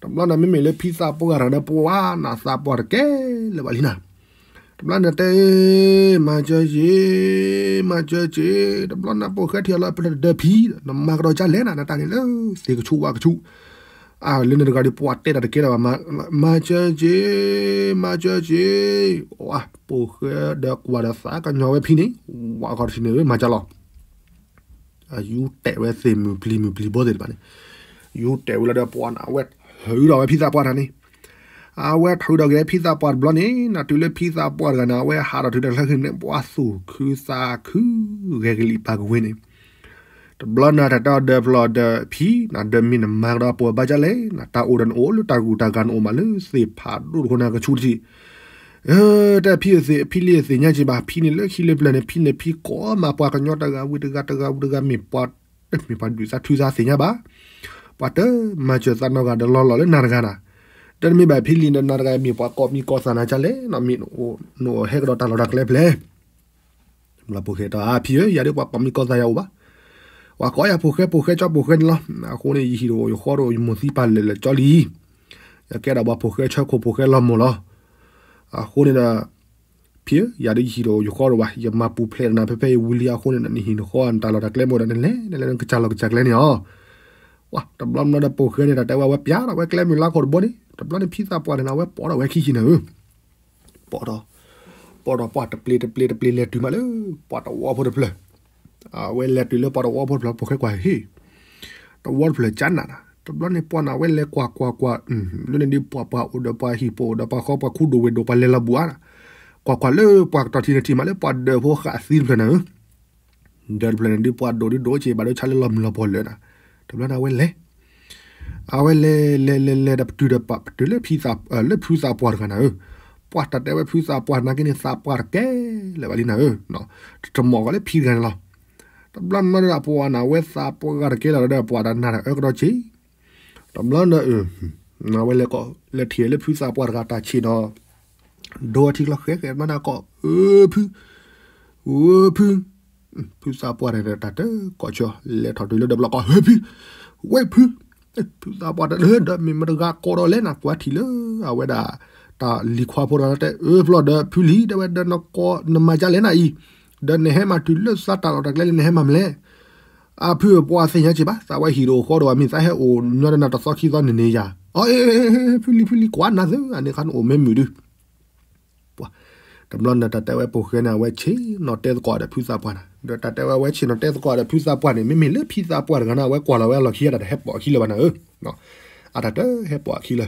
တော့မလားမမေလေးဖီစာပွားရတဲ့ပွားနာစာပွားရကဲလေပါလီနာတမလနဲ့တဲမာကြရေမာကြကြေတမလနဲ့ပိုခက်ထရလာပဒဒဖီနမကတော့ကြလဲနာနာတန်လေစေကချူဝါကချူအာလင်းတဲ့ကလေးပွားတဲ့တကယ်တော့မာမာကြကြေမာကြကြေဝါပိုခက်ဒကွာရစာကညောဝဖီနေဝါကောရှင်နေမာကြလောအယူတဲ့ဝဲစေမူပလီမူပလီဘောတယ်ပါနေယူတဲ့ဝလာတော့ပွားနာဝက်ဟူတော့ဝဲဖိစားပွားတာနေอาเวทหูดอกเกพิซาปอดบลอนี่นาตุเลพิซาปอดกันนะเวหาดอกทุดอกขึ้นเนี่ยปวสูคือซาคือเกลิปากเวนี่ตบลอนาตาเดบลอดพีนาเดมินมากดาปัวบาจาเลนาตาอูดันโอลตากูตากันโอมาเลสิผาดูคนากระชูที่เออแต่พี่สิพี่เลี้ยสิเนี่ยจีบาพี่นี่เลิกคิดเลยเปล่าเนี่ยพี่เนี่ยพี่ก็มาปัวกันยอดตะกาวิตะกาตะกาวิตะกามีปัวมีปัวดูซาทุซาสิเนี่ยบ้าปัวเตอมาเจอซานอกาเดลอลอเลยนานกันนะတမီဘဖိလီနနာရဂိုင်မီပွားကောမီကောဆာနာချလေနမီနိုနိုဟက်ဒတာလဒကလေဖလေမလာပိုခေတာအဖီရရပွားကောမီကောဆာယောပါဝါကောရပိုခေပိုခေချပိုခေလာအခုနေဟီရိုယခေါ်ရိုမစီပါလေလေချလီရကဲတာဘပိုခေချခိုပိုခေလာမလားအခုနေတာဖီရရဟီရိုယခေါ်ရိုဝါယမပူဖလေနာဖေဖေဝီလီအခုနေနီဟီခေါ်န်တာလဒကလေမောဒန်လေလေကချာလကချာကလေနီယောဝါတဘလမ်နာဒပိုခေနေတာတဝဝပြာဝဲကလေမလာခေါ်ဘောနီตบลานพีซ่าปอเลยนะเว้ปอเอาเว้ขี้ชินเออปอดรปอดรปอดตะเปลี่ยตะเปลีตะเปลีเล็ดดีมาเลยปอตะวัวพอดเปลียอ่าเว้เล็ดดีเลยปอตะวัวพอดเปลี่ยพอแค่กวเฮตะวัวเปลี่ยจันนะนะตบลานี่ปอน่าเว้เล็ดกว่ากว่ากว่าอืมแล้วนี่ปอดปดอุดปะฮิปอปุดปะข้อปะคู่ดูเวดูปะเลละบัวนะกว่ากว่าเลยปอดตอทีนาทีมาเลยปอดเดือพวกขาซีลเพลนะเดือร์เพลนี่ปอโดดิโดเชบาร์โดชาเลลอมลาบอลเลยนะตบลานะเว้เล็ดอาเวเลเลเลเลดับตูดับปับตูเลพิซาเออเลพิซาปวาดกันนะเออปวดตัดแต่ว่าพิซาปวาดนักกินซาปวาดเกเลวันนี้นะเออเนาะจมอกก็เลยพิกันเนาะตำลันมาดัปวดนะเวสซาปวารัเกลเราได้ปวดนั่นนะเออกระชีตำลันะเออนาเวเลก็เลเทียเลพิซาปวาดกันตาชีเนาะดูอาทิี่เราเคยเกิดมันนะก็เออพึ่งเออพึ่งพิซาปวาดอะไรตัดเออก็เชีวเลทอดดูแล้ดีบยวเราก็เฮ้ยพึ่งเว้ยพึ่งသူသာပါတဲ့လေဒါမင်မရကကောရလဲနာကွာထီလေအဝဲဒါတာလီခွာပေါ်ရတဲ့အေဖလော့ဒဖူလီတဲ့ဝဲဒနကောနမကြလဲနာဤဒနဟဲမတူလစတာတော့တက်လဲနဟဲမမလဲအဖူပွားစင်ရချပါစဝဲဟီရိုခေါ်တော့မင်းစဟဲအိုညောဒနာတဆော့ခီသောနေနေရအော်အေဖူလီဖူလီကွာနာစအနေခန်အိုမဲမြူဒူးတမလနတတဝဲပိုခဲနာဝဲချီနော်တဲကွာတဲ့ဖြူစားပွားနာဒတတဝဲဝဲချီနော်တဲကွာတဲ့ဖြူစားပွားနေမိမိလေဖြူစားပွားကနာဝဲကွာလာဝဲလောက်ခီရတဲ့ဟက်ပေါ်ခီလဘနာနော်အတတဟက်ပေါ်ခီလ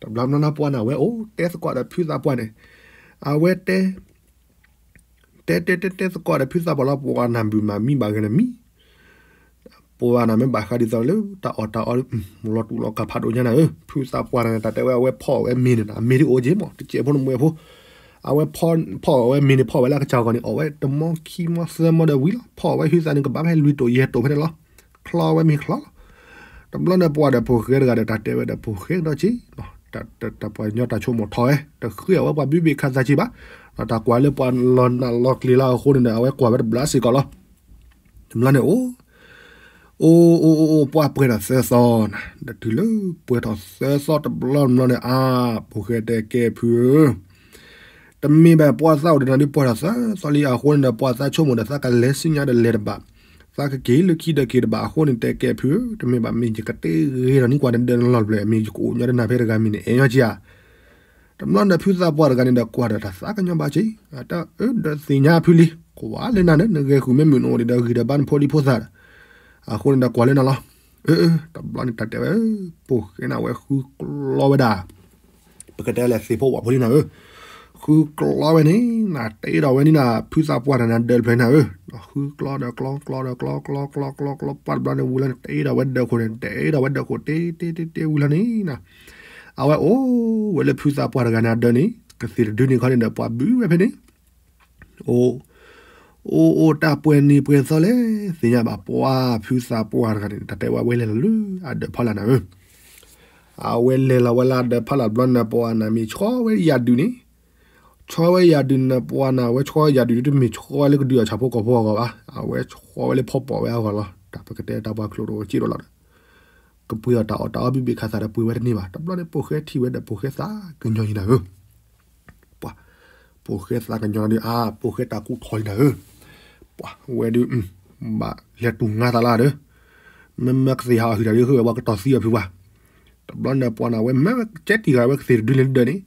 တမလနပွားနာဝဲအိုတဲကွာတဲ့ဖြူစားပွားနေအဝဲတဲတဲတဲတဲတဲကွာတဲ့ဖြူစားပွားလောက်ပွားနာဘူးမမိပါကနေမိပေါ်လာမယ်ဘာခါဒီတော်လို့တာအော်တာအော်မလို့တူလောက်ကဖတ်တော့ညနေဖြူစားပွားနေတဲ့တဲဝဲဝဲဖော့ဝဲမင်းနေတာမေဒီအိုဂျေမောတကျေဘုံမွေဖို့အဝဲဖော်ဖော်ဝဲမင်းဖော်ဝဲလာကချောက်ကနေအဝဲတမခီမဆမဒဝီလဖော်ဝဲဟိစန်ကဘာပဲလူတိုရဲတိုဖဲလားခလာဝဲမီခလာတမလနဲ့ပွားတဲ့ပိုခဲကတဲ့တတဲဝဲတဲ့ပိုခဲတော့ချီတတတပွားညတာချုံမထော်တခွေဝဲပွားပြီးပြီးခါစားချီပါတာကွာလေပွားလွန်လော့ကလီလာခုန်နေအဝဲကွာပဲဘလစီကလားတမလနဲ့အိုးโอ้โอ้โอ้ปวดเปื่อยเสซอนดัดดูเลยเปื่อยเสซอนตะบลอนนั่นเนี่ยอ่ะโอเคแต่แกเพื่อတမင်ပဲပွားစားတဲ့နေပွားစားဆလီအခွန်းနဲ့ပွားစားချုံမတဲ့စကလဲစင်ရတဲ့လက်ပါစကကေလခိဒကေဘာခွန်းတဲ့ကဲဖြူတမင်ပါမင်းကတဲ့ရနီကွာတဲ့လော်ဘလဲမင်းကိုညရနာဖဲရကမင်းအင်ရချာတမန်တဲ့ဖြူစားပွားရကနေကွာတာစကညဘာချီအတာဒစင်ညာဖြူလီကွာလဲနာနဲ့ငယ်ခုမဲမြို့နော်တဲ့ဂီဒဘန်ဖိုလီဖိုစားအခုနဲ့ကွာလဲနာလားเออตับลานิตัดเออปุ๊กเอ็นเอาไว้คือลอเวดาปกติแล้วสิพวกว่าพอดีนะเออคือกลอเวนี่นะเตีดาวนี่นะพิซาปวานะเดินไปนะเออคือกลอเดากลอกลอเดากลอกลอกลอกลอกลอปัดบลานวูลันเตีดาวนเดาคนเตีดาวนเดาคนเตีเตีเตีวูลันนี่นะเอาไว้โอ้เวลาพิซาปวันาเดินนี่ก็สิรดูนี่เขาเดินปบื้อไปนี่โอ้โอ้โอ้ตาปวยนี่ปวยซอเลสิ่งน้แบาปวาพิซาปวานแต่แต่วาเวลาลูอะเดพอลานะเออเอาเวลเลลาเวลาเดพอลาบ้อนนะปวานะมีชอเวยาดูนี่ชอวยาดินนะปวนาเวชอวยาดินมีชอวเลยก็เดือชาพกพอกอ่ะเอาเวชอวเลยพอปอเวก็ละตาปกติตาบาคลโรจิโรละก็ปุยตาอตาบิบิคาซาดปุยเวนี่บาตับลอนโปเคทีเวดโปเคซากันยอยนะเออปะโปเคซากันยอยดิอาโปเคตากูถอยนะเออปะเวดิบะเลตุงาตาลาเด้อมันมักสิหาหือได้คือว่าก็ต่อซีอ่ะพี่ว่าตับลอนนะปวนาเวมันเจ็ดที่ก็เวสิดิเลนเดนี่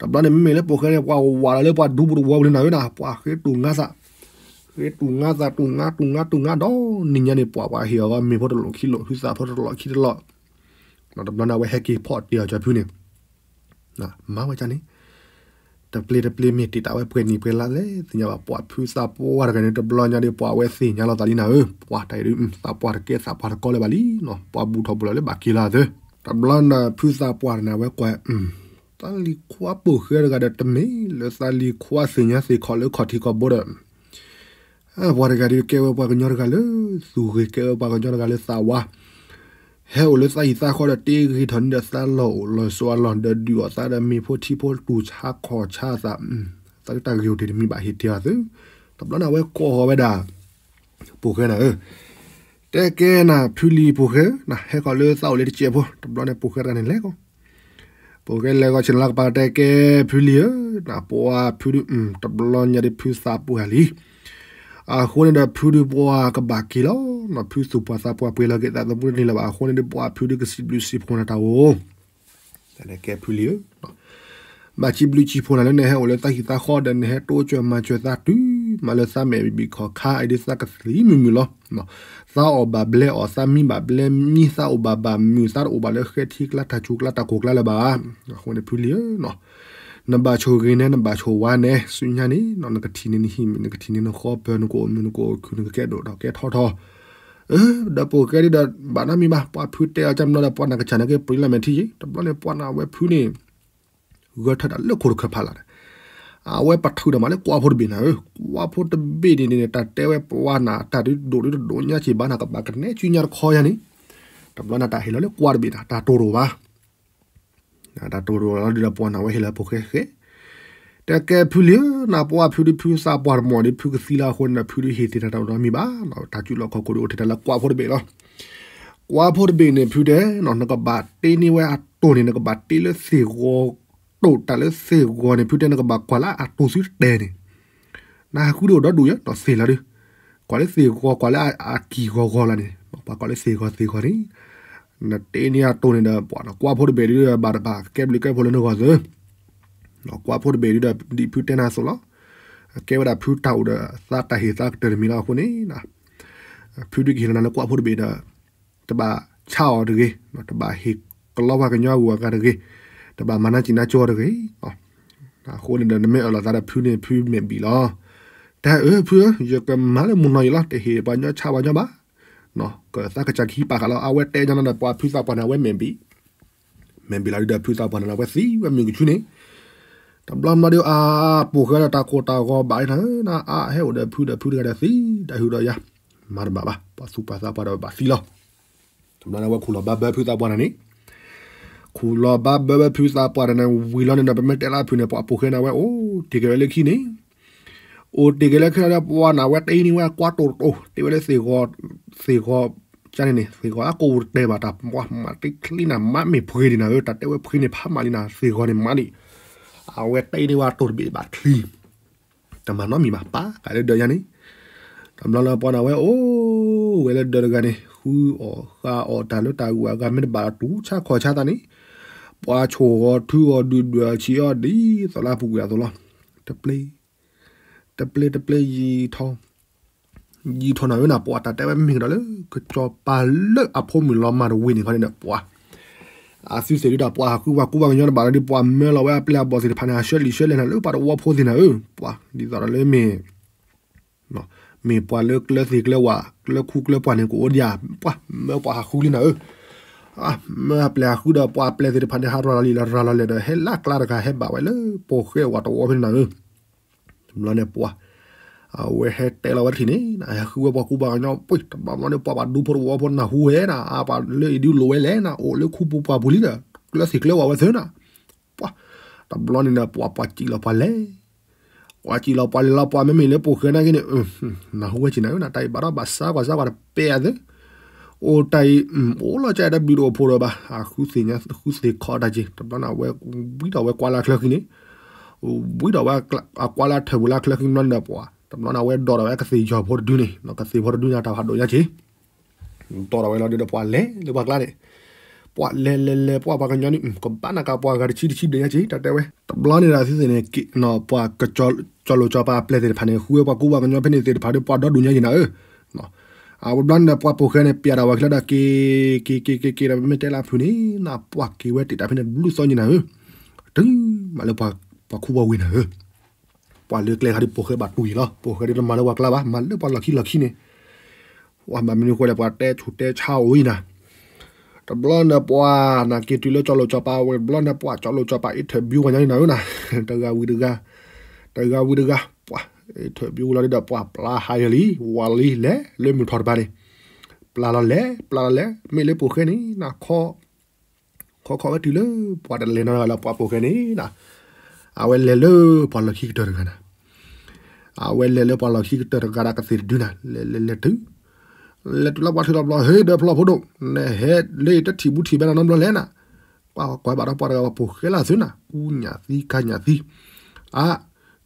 တပ်လာနေမေလေပိုခဲရပွားဝါလာလေပွားဒူဘူဝါလနာယနာပွားခဲတူငါစာခဲတူငါစာတူငါတူငါတူငါတော့နင်းညနေပွားပါဟေရောမေဖို့တလုံးခီလို့ဟူစာဖို့တလုံးခီတော့နော်တပ်လာနာဝဲဟက်ကီပေါ့တရားကြပြူနေနော်မဝဲချာနေတပလီတပလီမီတီတာဝဲပွေနီပွေလာလေသညာပွားဖူစာပွားရကနေတဘလညာနေပွားဝဲစီညာလာတာလီနာဟေပွားတိုင်ရင်းစာပွားကေစာပွားကောလေပါလီနော်ပွားဘူးထော်ပလလေဘာကီလာတဲ့တဘလနာဖူစာပွားနာဝဲကွဲအင်းตาลีควาปูเฮือกระดตเมลสาลีควาสิญาสิขอเลขอที่กบดอะบอรกาดิเกวปากญอรกาเลสูเกวปากญอรกาเลสาวะเฮอเลสาอีสาขอดตีกีถอนเดสาโลลอยสวาลอนเดดิวสาดมีพวกที่พวกกูชาขอชาซะตาตาอยู่ที่มีบาหิเตียซึตับลนาเวกอฮอเวดาปูเฮือนะเออแต่แกน่ะพิลีปูเฮือนะเฮก็เลเศร้าเลยเจียบพวกตับลนาปูเฮือกันนี่แหละก็ပိုကဲလဲကချင်လက်ပါတဲ့ကဲဖူလီယနာပွားဖူဒူတဘလွန်ရတဲ့ဖူစာပူဟလီအခုနေတဲ့ဖူဒူပွားကဘာကီလောနာဖူစုပွားစာပွားပွေလာကဲတာတော့ဘူးနေလာအခုနေတဲ့ပွားဖူဒူကစီဘလူးစီဖုန်တာဝတဲ့ကဲဖူလီယမချီဘလူးချီဖုန်လာလည်းနဲ့ဟဲ့လေတာဟီတာခေါ်တဲ့နဲ့တိုးကျွမ်းမှကျွတ်တာတူးမလဆာမေဘီခေါ်ခါအိုင်ဒီစကစလီမီမီလောနော်စာအဘဘလေအစာမီဘဘလေမီစာအဘဘမီစာအဘလေခေတိကလာတာချုကလာတာကိုကလာလဘာခွန်နေပူလီနော်နဘာချိုဂင်းနဲ့နဘာချိုဝါနဲ့ဆွညာနေနော်ငကတိနေနိဟိငကတိနေနခေါ်ဘန်ကိုနကိုခုနကဲတော့တော့ကဲထောထောเออดาปูแกดิดาบานามีมาปอพูเตอจํานอดปอนากะฉันนะเกปริละเมทีตบลอเลปอนาเวพูนี่กอทัดละโครคพาละအဝဲပထူတယ်မလဲကွာဖို့တပိနာကွာဖို့တပိနေနေတာတဲဝဲပွားနာတာဒီဒိုဒီဒိုညာချေဘာနာကပါကနေချူညာခေါ်ရနေတပလနာတာဟေလောလေကွာတပိနာတာတိုရိုပါနာတာတိုရိုလောဒီလပွားနာဝဲဟေလာပိုခဲခဲတကယ်ဖူလီနာပွားဖူဒီဖူစာပွားမော်ဒီဖူကစီလာခွန်နာဖူဒီဟေတီတာတော်တော်မီပါနော်တာကျူလောက်ခေါ်ကိုတို့ထေတလာကွာဖို့တပိလောကွာဖို့တပိနေဖူတယ်နော်နကပါတေးနေဝဲအတိုးနေနကပါတေးလစီကိုတုတ်တလဲစေဂေါ်နေပြူတဲ့ကဘာကွာလာအတူစစ်တဲနေနာကူတို့တော့ဒူရတော့စေလာဒီကွာလဲစေဂေါ်ကွာလာအကီဂေါ်ဂေါ်လာနေဘာကွာလဲစေဂေါ်စေဂေါ်နေနတေးနေရတုန်နေတာပေါ့နော်ကွာဖို့ဘယ်လိုဘာဘာကဲဘလီကဲဖို့လည်းတော့ဆိုနော်ကွာဖို့ဘယ်လိုဒီပြူတဲ့နာဆိုလားကဲဘာပြူတောက်တာစတာဟေတာတယ်မီလာခုနေနာပြူဒီကိလနာကွာဖို့ဘယ်တာတပါချော်တကေနော်တပါဟေကလောဘကညောကူကတကေတပါမနာချင်နာကြောတကေအော်ဒါခိုးနေတဲ့နမေအလာတာဖြူနေဖြူမြင်ပြီလားဒါအဖြူရကမလည်းမနာရလားတဟေပါညချပါညပါနော်ကသကချခီပါကလာအဝဲတဲညနာပွားဖြူစာပနာဝဲမြင်ပြီမြင်ပြီလားဒါဖြူစာပနာဝဲစီဝဲမြင်ချူနေတမ်ဘလမ်မဒီအာပူခရတာကိုတာကိုဘိုင်နာအာဟဲဝဒဖူဒဖူဒရစီတဟူဒရမာဘာဘာပါစုပါစာပါတော့ပါစီလောတမ်နာဝခုလဘဘဖူတာပွားနာနေခူလောဘဘဘဖြူစာပွားရနေဝီလောနေပမက်တလာဖြူနေပွားပိုခဲနာဝဲအိုးဒီကလေးခီနေအိုဒီကလေးခရပွားနာဝဲတိနေဝဲကွာတိုတိုဒီကလေးစေကောစေကောကျန်နေစေကောအကိုတဲပါတာပွားမတိကလီနာမမေဖွေးနေနာဝဲတတဲဝဲဖွေးနေဖာမလီနာစေကောနေမနီအဝဲတိနေဝါတိုဘီဘတ်ခီတမနောမီမပါကလေးတော့ရနေတမလောလောပွားနာဝဲအိုးဝဲလက်တော့ကနေဟူအော်ဟာအော်တာလို့တာကူကမင်းဘာတူချခေါ်ချတာနေပွာချိုထူအဒူဒူချီအဒီသလာပူရတော့လားတပလေးတပလေးတပလေးยีထောင်းยีထောင်းနော်နာပွာတာတဲမင်းတော့လေကချောပါလအဖိုမီလောမာဝင်းနေခါနေပွာအာစီစီဒါပွာကူဝကူဝညောဘာဒီပွာမဲလောဝဲပလဘောစီဖနာရှယ်လီရှယ်လီနော်လို့ပါတော့ဝဖိုးနေနော်ပွာဒီတော့လေမင်းနော်မေပွာလကလစီကလဝကလခုကလပွာနေကိုအိုဒီယာပွာမေပွာခူလီနော် ah ma pla khuda po aple de phane ha rala la rala le de hella klar ka he ba wele po khe wa to omen na la eh. ne po a ah. we eh, he te la warthi ne na ya khu ba ku ba nyo po ta ba ne po ba du por wo na hu he eh, na a ba le di lo le na o le khu bu pa bu li na la sik le wa wa se na po ah. ta blo ne na po pa chi la pa le wa chi la pa la pa me me le po khe na ke ne na hu chi na na tai ba ra ba sa ba sa ba pe de โอไตโอ้เราจะได้บีโรโพรบะอาคุเสียเนี่ยคุเสียคอได้จีตอนนั้นเว้ยวิดเอาเว้ยกวาลาคลักนี่วิดเอาเว้ยกวาลาเทบุลาคลักนี่นั่นเด้อปะตอนนั้นเว้ยดอร์เว้ยก็เสียจอบพอดูนี่นก็เสียพอดูนี่ตาพัดดูยาจีดอร์เว้ยเราเดี๋ยวปะเล่เดี๋ยวปะกลาเนี่ยပွာလဲလဲလဲပွာပါကညောနိကပနာကပွာကချီချီဒညာချီတတဲဝဲတဘလနီရာစီစနေကိနော်ပွာကချောချောလိုချောပါပလက်တဲ့ဖာနေဟူပွာကူပါကညောဖနေတဲ့ဖာတဲ့ပွာတော့ဒုညာညနာအေနော် au blonde po po khane piara wa khala ki ki ki ki ki ra me te la phuni na po ki we ti ta phene blue so ni na he ding ma le pa pa khu wa win he pa le kle khari po khe ba tui la po khari ma le wa kla ba ma le pa la khi la khi ne wa ma me ko le pa te chu te cha o ina ta blonde po na ki tu le cho lo cho pa we blonde po cho lo cho pa interview wa ni na yo na ta ga wi ga ta ga wi ga po ထွပြူလာတဲ့ပွာပလာဟိုင်လီဝါလီလေလေမူထော်ပါလေပလာလေပလာလေမေလေပိုခဲနီနာခောခောခောတူလေပွာတလေနာလာပွာပိုခဲနီနာအဝဲလေလေပွာလခိကတော်ကနာအဝဲလေလေပွာလခိကတော်ကရာကသီဒူနာလေလေလေတူလေတူလာပွာထလာဘလာဟေဒဖလာဖိုဒိုနဲဟေလေတတီဘူးတီဘနာနမ်လလဲနာပွာကွာဘာတော့ပွာကပိုခဲလာစွနာဦးညာသီကညာသီအာ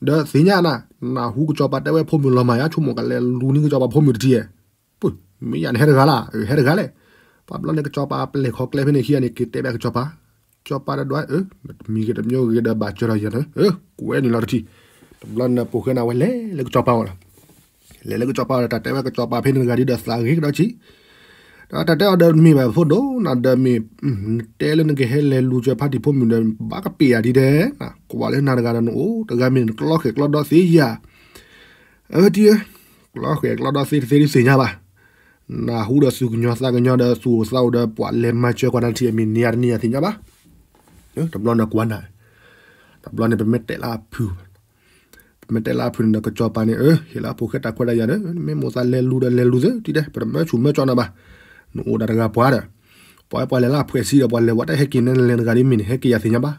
ဒါစညာနာနာဟုကကြောပါတဲ့ဝဲဖုံမျိုးလမယာချုံမကလေလူနင်းကကြောပါဖုံမျိုးတည်းရပုမင်းရန်ဟဲရကလာဟဲရကလေပပလနဲ့ကကြောပါပလေခေါကလေဖနေခီနေကတဲ့ဘကကြောပါကြောပါရဒွဲမီကတမျိုးကဒဘာချရရနော်အဲကွဲနီလာတီတဘလန်ပုခနာဝဲလေလေကကြောပါဝလာလေလေကကြောပါတတဲ့ဝဲကကြောပါဖနေကဒီဒစလာဂိကတော့ချီ ta ta order mi ba photo na da mi mm, tele ne ge hele lu je party pho mi ne ba ka pi ya di de na ko ba le na ga na o ta ga mi clock ke clock do si ya ơ ti clock ke clock do si si si nya ba na hu da su nyo sa ga nyo da su sa da po le ma che ko na ti e mi ni ar ni ya ti nya ba ơ ta blon da kwa na ta blon ne be met la phu met la phu ne ko cho pa ne ơ he la po ke ta ko da ya de me mo sa le lu da le lu ze ti de per ma chu me cho na ba no ora raga puara puara puara la pues sí puara le wata hekin en le ngari min heki ya sinya ba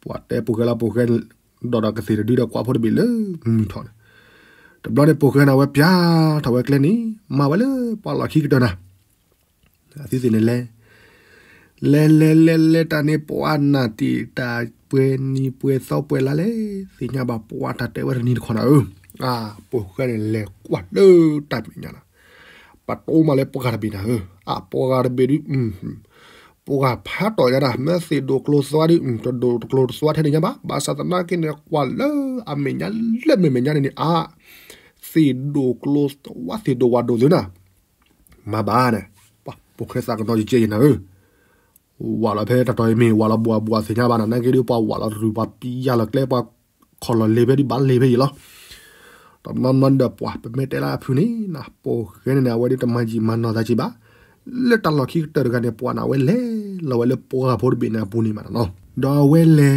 puate pukela puke dora ka sire dira kwa por bile mi thon ta blare puke na we pya thawe kle ni ma wale pala khik dona asi sine le le le le le ta ne puana ti ta pue ni pue so pue la le sinya ba puata te wer ni khona ah puke le kwa de ta mi nyana ปัดโตมาเลยปกาบินะเอออะปกาเบริอืมปกาพาต่อยนะเมื่อสิดูโกลสวัสดิอืมจะดูโกลสวัสดิเนี่ยบ้าบาสตนากินเนี่ยกว่าเลออเมญาเล่เมเมญาเนี่ยอ่ะสิดูโกลสวัสดิดูวัดดูเลยนะมาบ้าเนี่ยปะปกเคสกันต่อจีเจนะเออဝါလာဖဲတတော်မီဝါလာဘွာဘွာစင်ညာဘာနာနေကေဒီပွားဝါလာရူပါပီရလကလေပါခေါ်လလေဘယ်ဒီဘာလေဘယ်လားတမမန္ဒပွားပမေတလာဖူနီနာပိုခဲနေဝဒီတမကြီးမနောဒါချီပါလက်တလခိတရကနေပွားနာဝဲလေလဝဲလေပွားဖို့ဘိနာပူနီမနော်ဒါဝဲလေ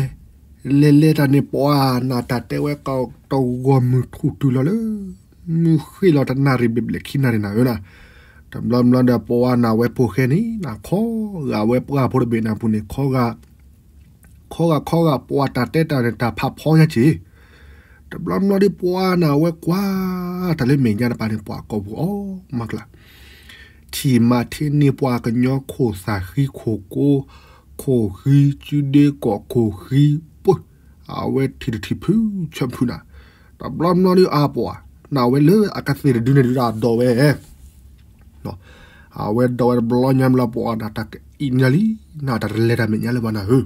လေလေတနေပွားနာတတဲဝဲကောက်တောဂမခုတူလလေမူခီလတနာရီဘိဘလခိနာရနာယောနာတမ်လမ်လန်ဒပွားနာဝဲပိုခဲနီနာခောရဝဲပွားဖို့ဘိနာပူနီခောကခောကခောကပွားတတဲတတာဖဖောင်းရချီတဘလမလို့ဒီပွားနာဝဲကွာတလေးမင်းကြတာပါနေပွားကောဘူးအော်မကလာချီမာထင်းနေပွားကညောခိုစာခီခိုကိုခိုခီချူဒေကောခိုခီပွအဝဲတီတီဖူချမ်ဖူနာတဘလမလို့ဒီအပွားနာဝဲလေအကသေဒူနေဒူရာတော့ဝဲနော်အဝဲတော့ဘလောညမ်လာပွားနာတက်အင်းညာလီနာတလေရမညာလဘနာဟူ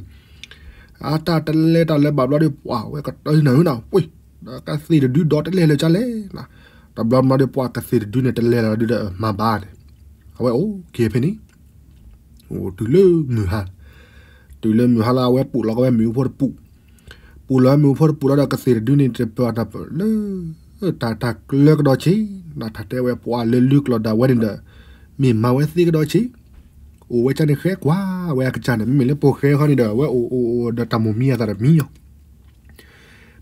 အာတာတလေတလေဘဘလို့ဒီပွားဝဲကတိုင်းနေနော်ဝေးကစီဒူဒေါ်တလေလေချလေနာတဘလမရပွားကစီဒူနဲ့တလေလာဒူမဘာတယ်ဟဝဲအိုကေဖနီဟိုဒူလေမြဟာဒူလေမြဟာလာဝဲပူလောက်ဝဲမြူဖော်ပူပူလာမြူဖော်ပူလာကစီဒူနဲ့တပွားတာပလေတာတာကလကဒေါ်ချီနာထတဲ့ဝဲပွားလေလုကလဒါဝဲနေတယ်မြေမဝဲစီကဒေါ်ချီโอ้เวจันเค้กว่าเวกจันมีเลโปเค้กเขานี่เด้อเวโอโอเดตามมีอะไรมีอ่ะ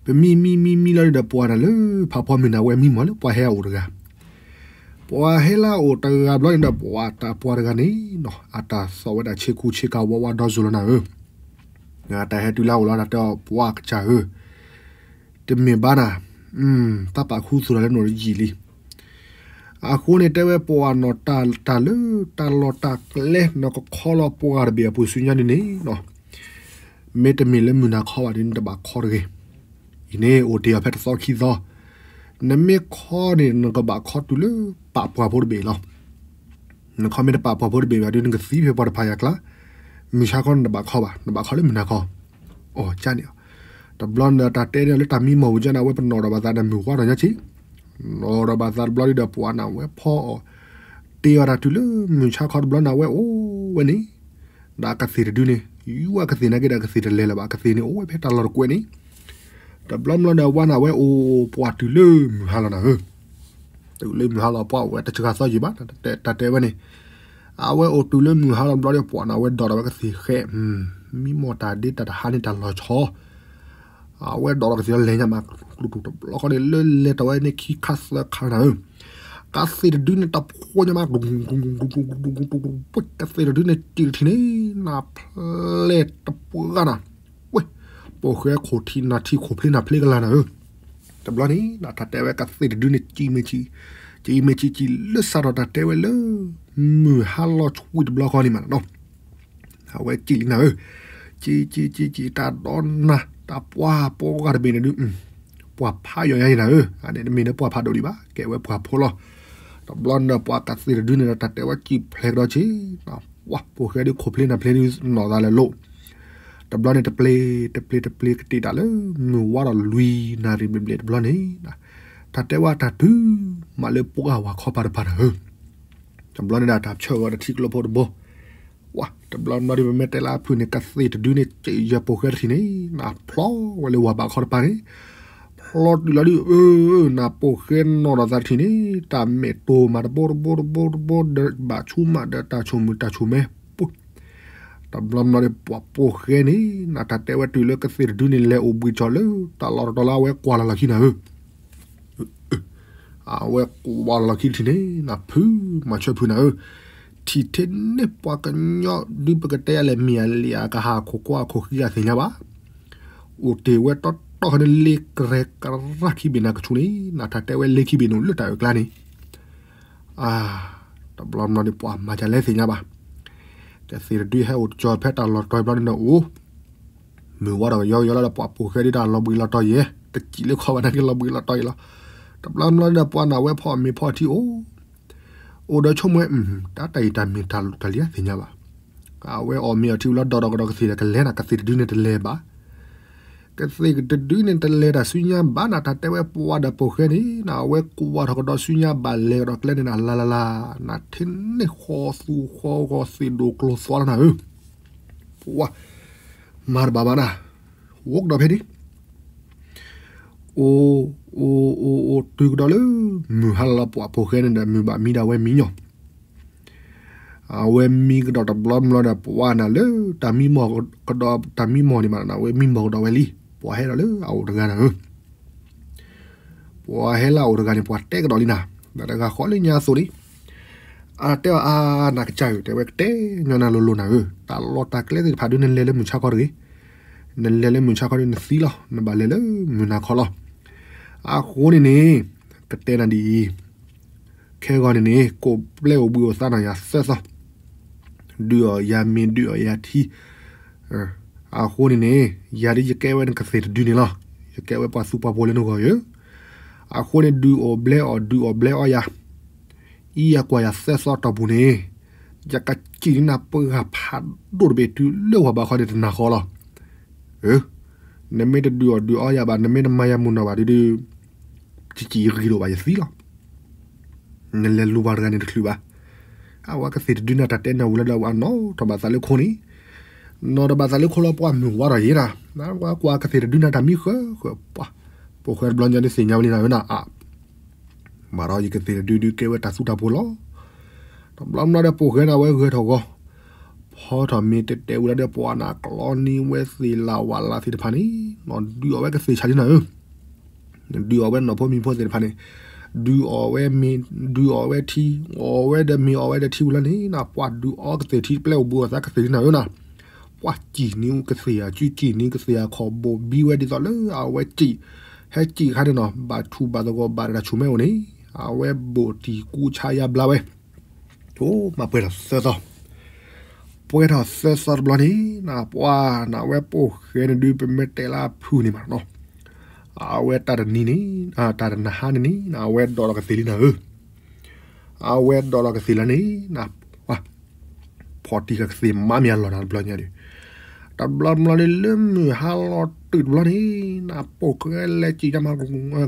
ပမီမီမီမီလာဒပွာရလေဖာဖောမီနာဝဲမီမလပွာဟဲအိုရကပွာဟဲလာအိုတရာဘလိုက်ဒပွာတာပွာရကနေနော်အတာဆောဝဒချေကူချေကဝဝဒေါ်ဇူလနာဟေငါတဟဲတူလာဝလာတော့ပွာကချာဟေတမင်ပါနာอืมတပခုဆိုတာလည်းနော်ကြီးလေးအခုနဲ့တဲဝဲပေါ်အနော်တာတာလေတာလောတာကလေနော်ကခေါ်လို့ပေါ်ရပြပူစညာနေနော်မေတ္တမီလည်းမြနာခေါ်ရတဲ့တပါခေါ်ရဲอินเนโอเดียแพทซอคีซอนั่นไม่ข้อเนี่ยนกบะข้อตุลปะปัวพูดเบลอนั่นข้อไม่ได้ปะปัวพูดเบลดูนึงก็สีเพียบอดพายักละมีชาก้อนนบะข้อปะนบะข้อเลยมันนะข้อโอ้จ้าเนี่ยတဘလန်တာတဲရလတမီမဟုတ်ကြနာဝပနော်ရဘာသာဒမူဝါရညချီနော်ရဘာသာဘလရီဒပွာနာဝဖောတေရတူလမြချခတ်ဘလနာဝအိုးဝနီဒါကစီရဒူနေယူဝကစီနကေဒါကစီရလဲလဘာကစီနေအိုးဖေတာလရကွေနီแต่บล้อมแล้วเดาว่าน่ะเว้โอ้ปวดตือลืมฮาลนะเออตือลืมฮาลาปวดเวแต่ชิคาซอยจีบ้านแต่แต่แต่วันนี้เอาเว้โอ้ตือลืมฮาลาบล้อมเดียวปวดนะเว้ดอกเว้ก็สีเข้มมีมอตาดิแต่ฮานี่ตาลอชอเอาเว้ดอกเว้สีเลยเนี้ยมากรุกๆแล้วก็เลยเล่นเลยแต่ว่าในขี้คัสแล้วขนาดกัสเซดดิในตับโคัะมากดุงดุงดุงดุงดุงดุงดุงดุงปุ๊บกัสเซดดูในจีทีนี้น่าเพลตะปดกันนะโปแค่โคที่นาทีโคเพลนาพลกันลวนะเออตบลานี้นาทัดเตว่ากัดสิดูนี่จีเมจีจีเมจีจีเลือดสารดัดเตว่าเลือมือฮัลโลช่วยบลาคอนี่มันเนาะเอาไว้จีนะเออจีจีจีจีตาดอนนะตาปวาปกันเบนนี่อปวาผ้าอย่างไงนะเอออันนี้มีนอปวาผ้าดูดีบ้าแกไว้ปวาโพลอตบลอนะปวากัดสิดูนี่นาทัดเตว่าจีเพลกดอชีนะว้าโปแค่ดูโคเพลนาเพลนี่หนอตาเลยโลတဘလနဲ့တပလေတပလေတပလေကတိတာလေနူဝါရလူီနာရီဘလေတဘလနေတာတတဲဝတတူမလေပုကဝါခေါ်ပါပါဟဲတဘလနဲ့တာချောဝါတိကလပေါ်ဘောဝါတဘလနရီမတဲလာဖူနေကသိတဒူနေရပိုခဲတိနေနာဖလောဝလေဝါပါခေါ်ပါနေဖလောဒီလာဒီเออနာပိုခဲနော်ရာတိနေတာမေတိုမာဘောဘောဘောဘောဘာချူမာဒတာချူမတာချူမဲ ta blam na de po po geni na ta te wetu le kasir du ni le obu chole ta lor dola we kwala la kina he a we kwala la kiti ne na pu ma che pu na he ti te ne po ka nyo du pa ka te ale mi ali a ka ha ko ko ko ki a se nya ba o te we to to ne le kre ka ra ki bi na ka chu ni na ta te we le ki bi no le ta we kla ni a ta blam na de po ma cha le se nya ba แต่สิรดีให้อุดจอแพทย์ตลอดรอยบลอนนะโอ้มือว่าเราย่อยๆแล้วปะปูแค่ได้ดานลอบุยละต่อยเยตะกี้เรียกเขาว่านั่นก็ลอบุยละต่อยละตับลำแล้วเนี่ยปานาเวพ่อมีพ่อที่โอ้โอ้เดี๋ยวชมเว้ยอืมตาไตตามีตาลุตาเลียสิญญาบ่าเอาเวออมีเอาที่ละดอกดอกสิละกันเล่นอะกสิรดีเนี่ยเล่บ่าကက်သလစ်တဒူးနဲ့တလေတာဆူညာဘာနာတာတဲဝဲပွားတာပိုခဲနီနာဝဲကွာတော့တော့ဆူညာဘာလေတော့ကလနေနာလာလာလာနာထင်းနေခေါ်ဆူခေါ်ခေါ်စီဒိုကလောဆွာနာဟူပွားမာဘာဘာနာဝုတ်တော့ဖဲဒီအိုအိုအိုအိုတူကလည်းမြဟာလာပွားပိုခဲနေတာမြဘာမိတာဝဲမိညောအဝဲမီကတော့ဘလမ်လာပွားနာလေတာမီမောကတော့တာမီမောနေမှာနာဝဲမီမောတော့ဝဲလီပွာဟဲတော့လေအော်တကနာပွာဟဲလာအော်တကနေပွာတက်တော့လီနာဒါတကခေါ်လိညာဆိုရီအာတဲအာနာကချာယူတဲဝက်တဲညနာလိုလိုနာဟဲတာလောတာကလေဖာဒူနလေလေမချကော်ရီနလေလေမချကော်ရီနစီလာနဘလေလေမနာခေါ်လာအာခိုးနေနေကတဲနဒီခဲကောနေနေကိုပလေဘူးစနာရဆက်ဆော့ဒူရယာမင်ဒူရယာတီအဲอาโคนี่เนี่ยยาดิจะแก้เวนเกษตรดูนี่ล่ะจะแก้เวปัสสุปาโพเลนุกอยอาโคนี่ดูโอเบลอดูโอเบลอยาอียากว่ายาเซซอตบุนี่จะกะจีนนาเปือพัดดูดเบตุเลือกว่าบาคอเดตนาคอล่ะเอ๊ะနမေတဒူဒူအရဘာနမေနမယမုနဘာဒီဒီချီချီရီလိုပါယစီလားနလလူဘာရကနေတခုပါအဝကစီဒူနာတတဲနဝလလဝအနောတဘာသလခုနီနော်ဘာသာလေးခလပွားမြူဝါရရရာနာကွာကဖေရဒူနာတမီခပွားပိုခဲဘလွန်ဂျန်ဒီစင်ညာမလီနာဝနာအာမာရောကြီးကဖေရဒူဒူကေဝတာဆူတာပိုလောတဘလမ်နာဒပိုခဲနာဝဲခဲထောကောဖောထမီတတဲဝလာဒပွားနာကလောနီဝဲစီလာဝါလာစီတဖာနီနော်ဒူအဝဲကဖေချာဂျနာယောဒူအဝဲနော်ဖိုမီဖိုစီတဖာနီดูอเวมีดูอเวทีอเวเดมีอเวเดทีวละนี่นะปวดดูออกเตทีเปลวบัวสักสินะอยู่นะว่าจีนิ้วกเสียจีจีนิ้วกเสียขอโบบีไว้ดีตอนเลยเอาไว้จีให้จีค่ะเนาะบาทูบาตะกบาราชูเมวนี่เอาไว้โบตีกูชายาบลาเวโธมาเปิดเสื้อต่อပွေတော့ဆက်ဆော်ဘလနီနာပွာနာဝဲပိုခဲနဒီပမက်တဲလာဖူနေမှာနော်အာဝဲတာဒနီနီအာတာဒနာဟာနီနာဝဲဒေါ်လာကစီလီနာဟေအာဝဲဒေါ်လာကစီလနီနာဝါ40ကစီမမီယန်လော်နာဘလညာဒီตบลำลาเลื่อมฮัลโหลตื่นบลานี่นาปกเลจีจะมา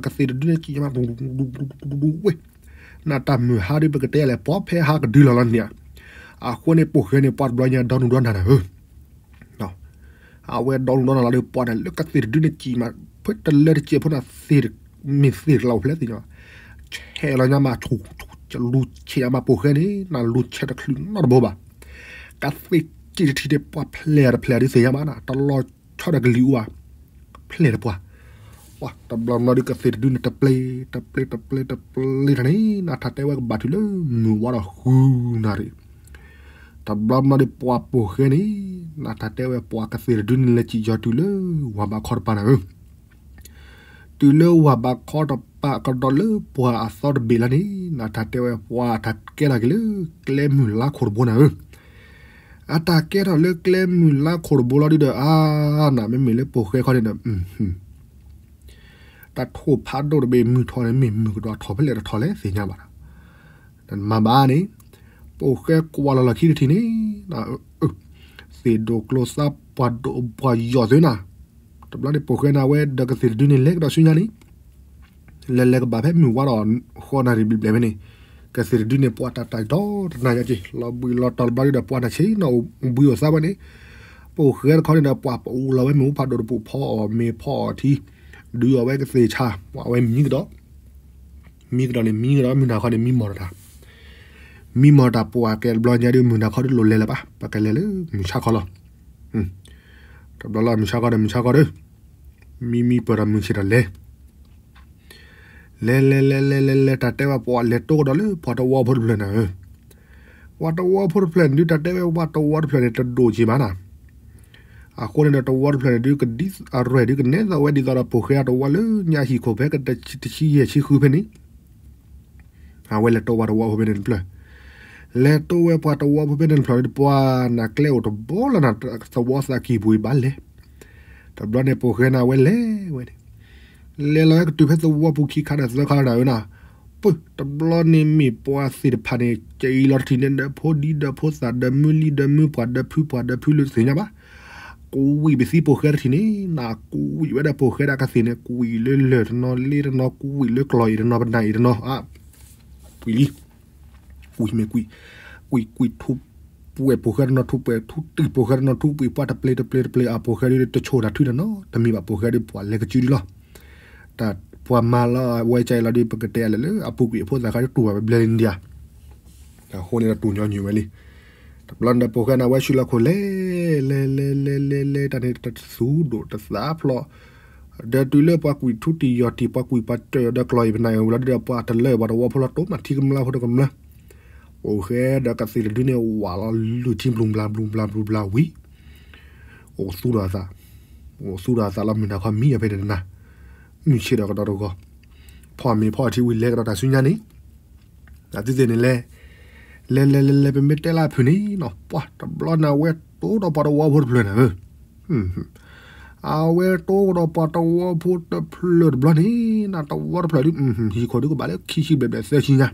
เกษตรด้นจีจะมาดูดูดูดูเว้ยนาตามฮาริบกเตะเลยป๊อปเฮฮากดีลลันเนี่ยอาควเนี่ยปกเนี่ยปอดบลอเนี่ยดอนดอนนะเออเนาะอาเวดอนดอนอะไรปอดเนี่ยเกษตรด้นจีมาเพื่อตะเลือดเจียพนักสิรมีสิรเราเพลสิเนาะเชเราเนี่ยมาถูกจะลุเชียมาปกเนี่ยนาลุเชลลตะคลึงนาบ่บะกษิจิตทีเดปว่าเพลร์เพลร์ที่เสียบ้านะตลอดชอบดักลิวอ่ะเพลร์ปว่าว่าตำรวจนอดิกเสร็จดูนะตะเพลตะเพลตะเพลตะเพลทันนี้นะทัดแต่ว่าบาดเลยนัวระหูนารีตำรวจนอดิปว่าปูเขนี่นะทัดแต่ว่าปว่ากเสร็จดูนี่ละจีจอดูเลยว่าบาคอร์ปานะတူလဝဘခေါ်တပကဒလပွာအသော်ဘီလနီနာထတဲ့ဝပွာထတ်ကဲလာကလေးကလဲမူလာခေါ်ဘုန်းအအတာကဲတော့လေကလဲမူလာခေါ်ဘူလာဒီဒါအာနာမေမေလေပိုခဲခေါ်နေတာอืมတတ်ထိုဖတ်တော့ဘေမူထော်လေမေမူတော့ထော်ပဲလေထော်လေစင်ကြပါလားမဘာနေပိုခဲကွာလာလာခိတီနေဒါစေဒိုကလော့ဆပ်ပတ်တော့ဘာယောဇေနာတပလာဒီပိုခဲနာဝဲဒကစီဒူနေလက်တော့ရှင်ညာနေလက်လက်ဘာပဲမူဝါတော့ခေါ်နာရီဘီဘလဲမနေกษตรดินเนี่ยปวดตาตายดอนายจีเราบุยเราตอนบารีดปวดนะชีเราบุยออกซะวันนี้ปู่เขื่อนเขาเนี่ยปวดปู่เราไว้หมูพัดโดนปู่พ่อเมพ่อที่ดูเอาไว้เกษตรชาว่าไว้มีกระดอมีกระดอเนี่ยมีกระดอมีนาเขาเนี่ยมีมรดามีมรดาปวดแกบลอนยาดิมีนาเขาได้หลุดเลยละปะปะแกเลยเลยมีชาเขาหรออืมกับบลอนมีชาเขาเนี่ยมีชาเขาเด้อมีมีเปิดมืีชิดเลยလဲလဲလဲလဲလဲလဲတတဲဝပေါ်လဲတိုးတော့လေဖတ်တော့ဝဖို့ပြန်နေဝတ်တော့ဝဖို့ပြန်ဒီတတဲဝတ်တော့ဝပြန်တဲ့ဒိုချီမနာအခုလည်းတော့ဝပြန်ဒီကဒီအရဲဒီကနေသာဝဒီတော့ပိုခဲတော့ဝလေညာဟီကိုဘက်ကတချီရဲ့ချီခုပဲနိအဝဲလက်တော့ဝတော့ဝပဲနေပလလက်တော့ဝပတ်တော့ဝပဲနေပလပွာနာကလေတော့ဘောလနာသဝစကီဘူးပါလေတဘလနေပိုခဲနာဝဲလေဝဲလေလောကတူဖက်သဝပုခိခါဒသခါဒါယနာပုတဘလနေမီပွားစီဖာနေချီလော်တီနေတဲ့ဖိုဒီဒဖိုစာဒမူလီဒမူပွားဒဖူပွားဒဖူလို့ဆိုရပါကူဝီဘစီပိုခဲတီနေနာကူဝီဝဒပိုခဲတာကစီနေကူဝီလဲလဲနော်လီနော်ကူဝီလဲကလော်ရနော်ဗနိုင်နော်အာပူလီကူမေကူကူကူထူပွေပိုခဲနော်ထူပွေထူတီပိုခဲနော်ထူပွေပတ်ပလေတပလေတပလေအပိုခဲရတချိုတာထူတယ်နော်တမီပါပိုခဲရပွာလဲကကျူလီလားတာပွာမာလာဝဲချိုင်လာဒီပကတဲလေအပုကွေဖို့သာခါတူပါဘလန်ဒီယာဒါဟိုနေတာတူညောညူပဲလေတပလန်ဒပိုကနာဝဲရှူလာခိုလေလေလေလေလေလေတနေတဆူဒိုတစာဖလောဒတူလေပကွေထူတီယော်တီပကွေပတ်တဲဒကလိုင်ဘနိုင်လာဒပွာတလေဘာဝဖလာတုံးမတိကမလာဟိုတကမလာโอเคดากัสิลดูเนวาลลูทีมบลูบลาบลูบลาบลูบลาวิโอสูราซาโอสูราซาลามินาความมีอะไรเด่นนะมีเชื่อก็ดอกก็พอมีพ่อที่วิเล็กเราแต่สุญญานี้แต่ที่เดนเล่เล่เล่เล่เล่เป็นเม็ดเตล่าผืนนี้เนาะปะตบลอนเอาเวทตู้ดอกปะตัวพูดเพลินเออเอาเวทตู้ดอกปะตัวพูดเพลินบลอนนี้นะตัวเพลินอืมฮีคนที่กูบอกแล้วขี้ขี้แบบแบบเสียชิญญา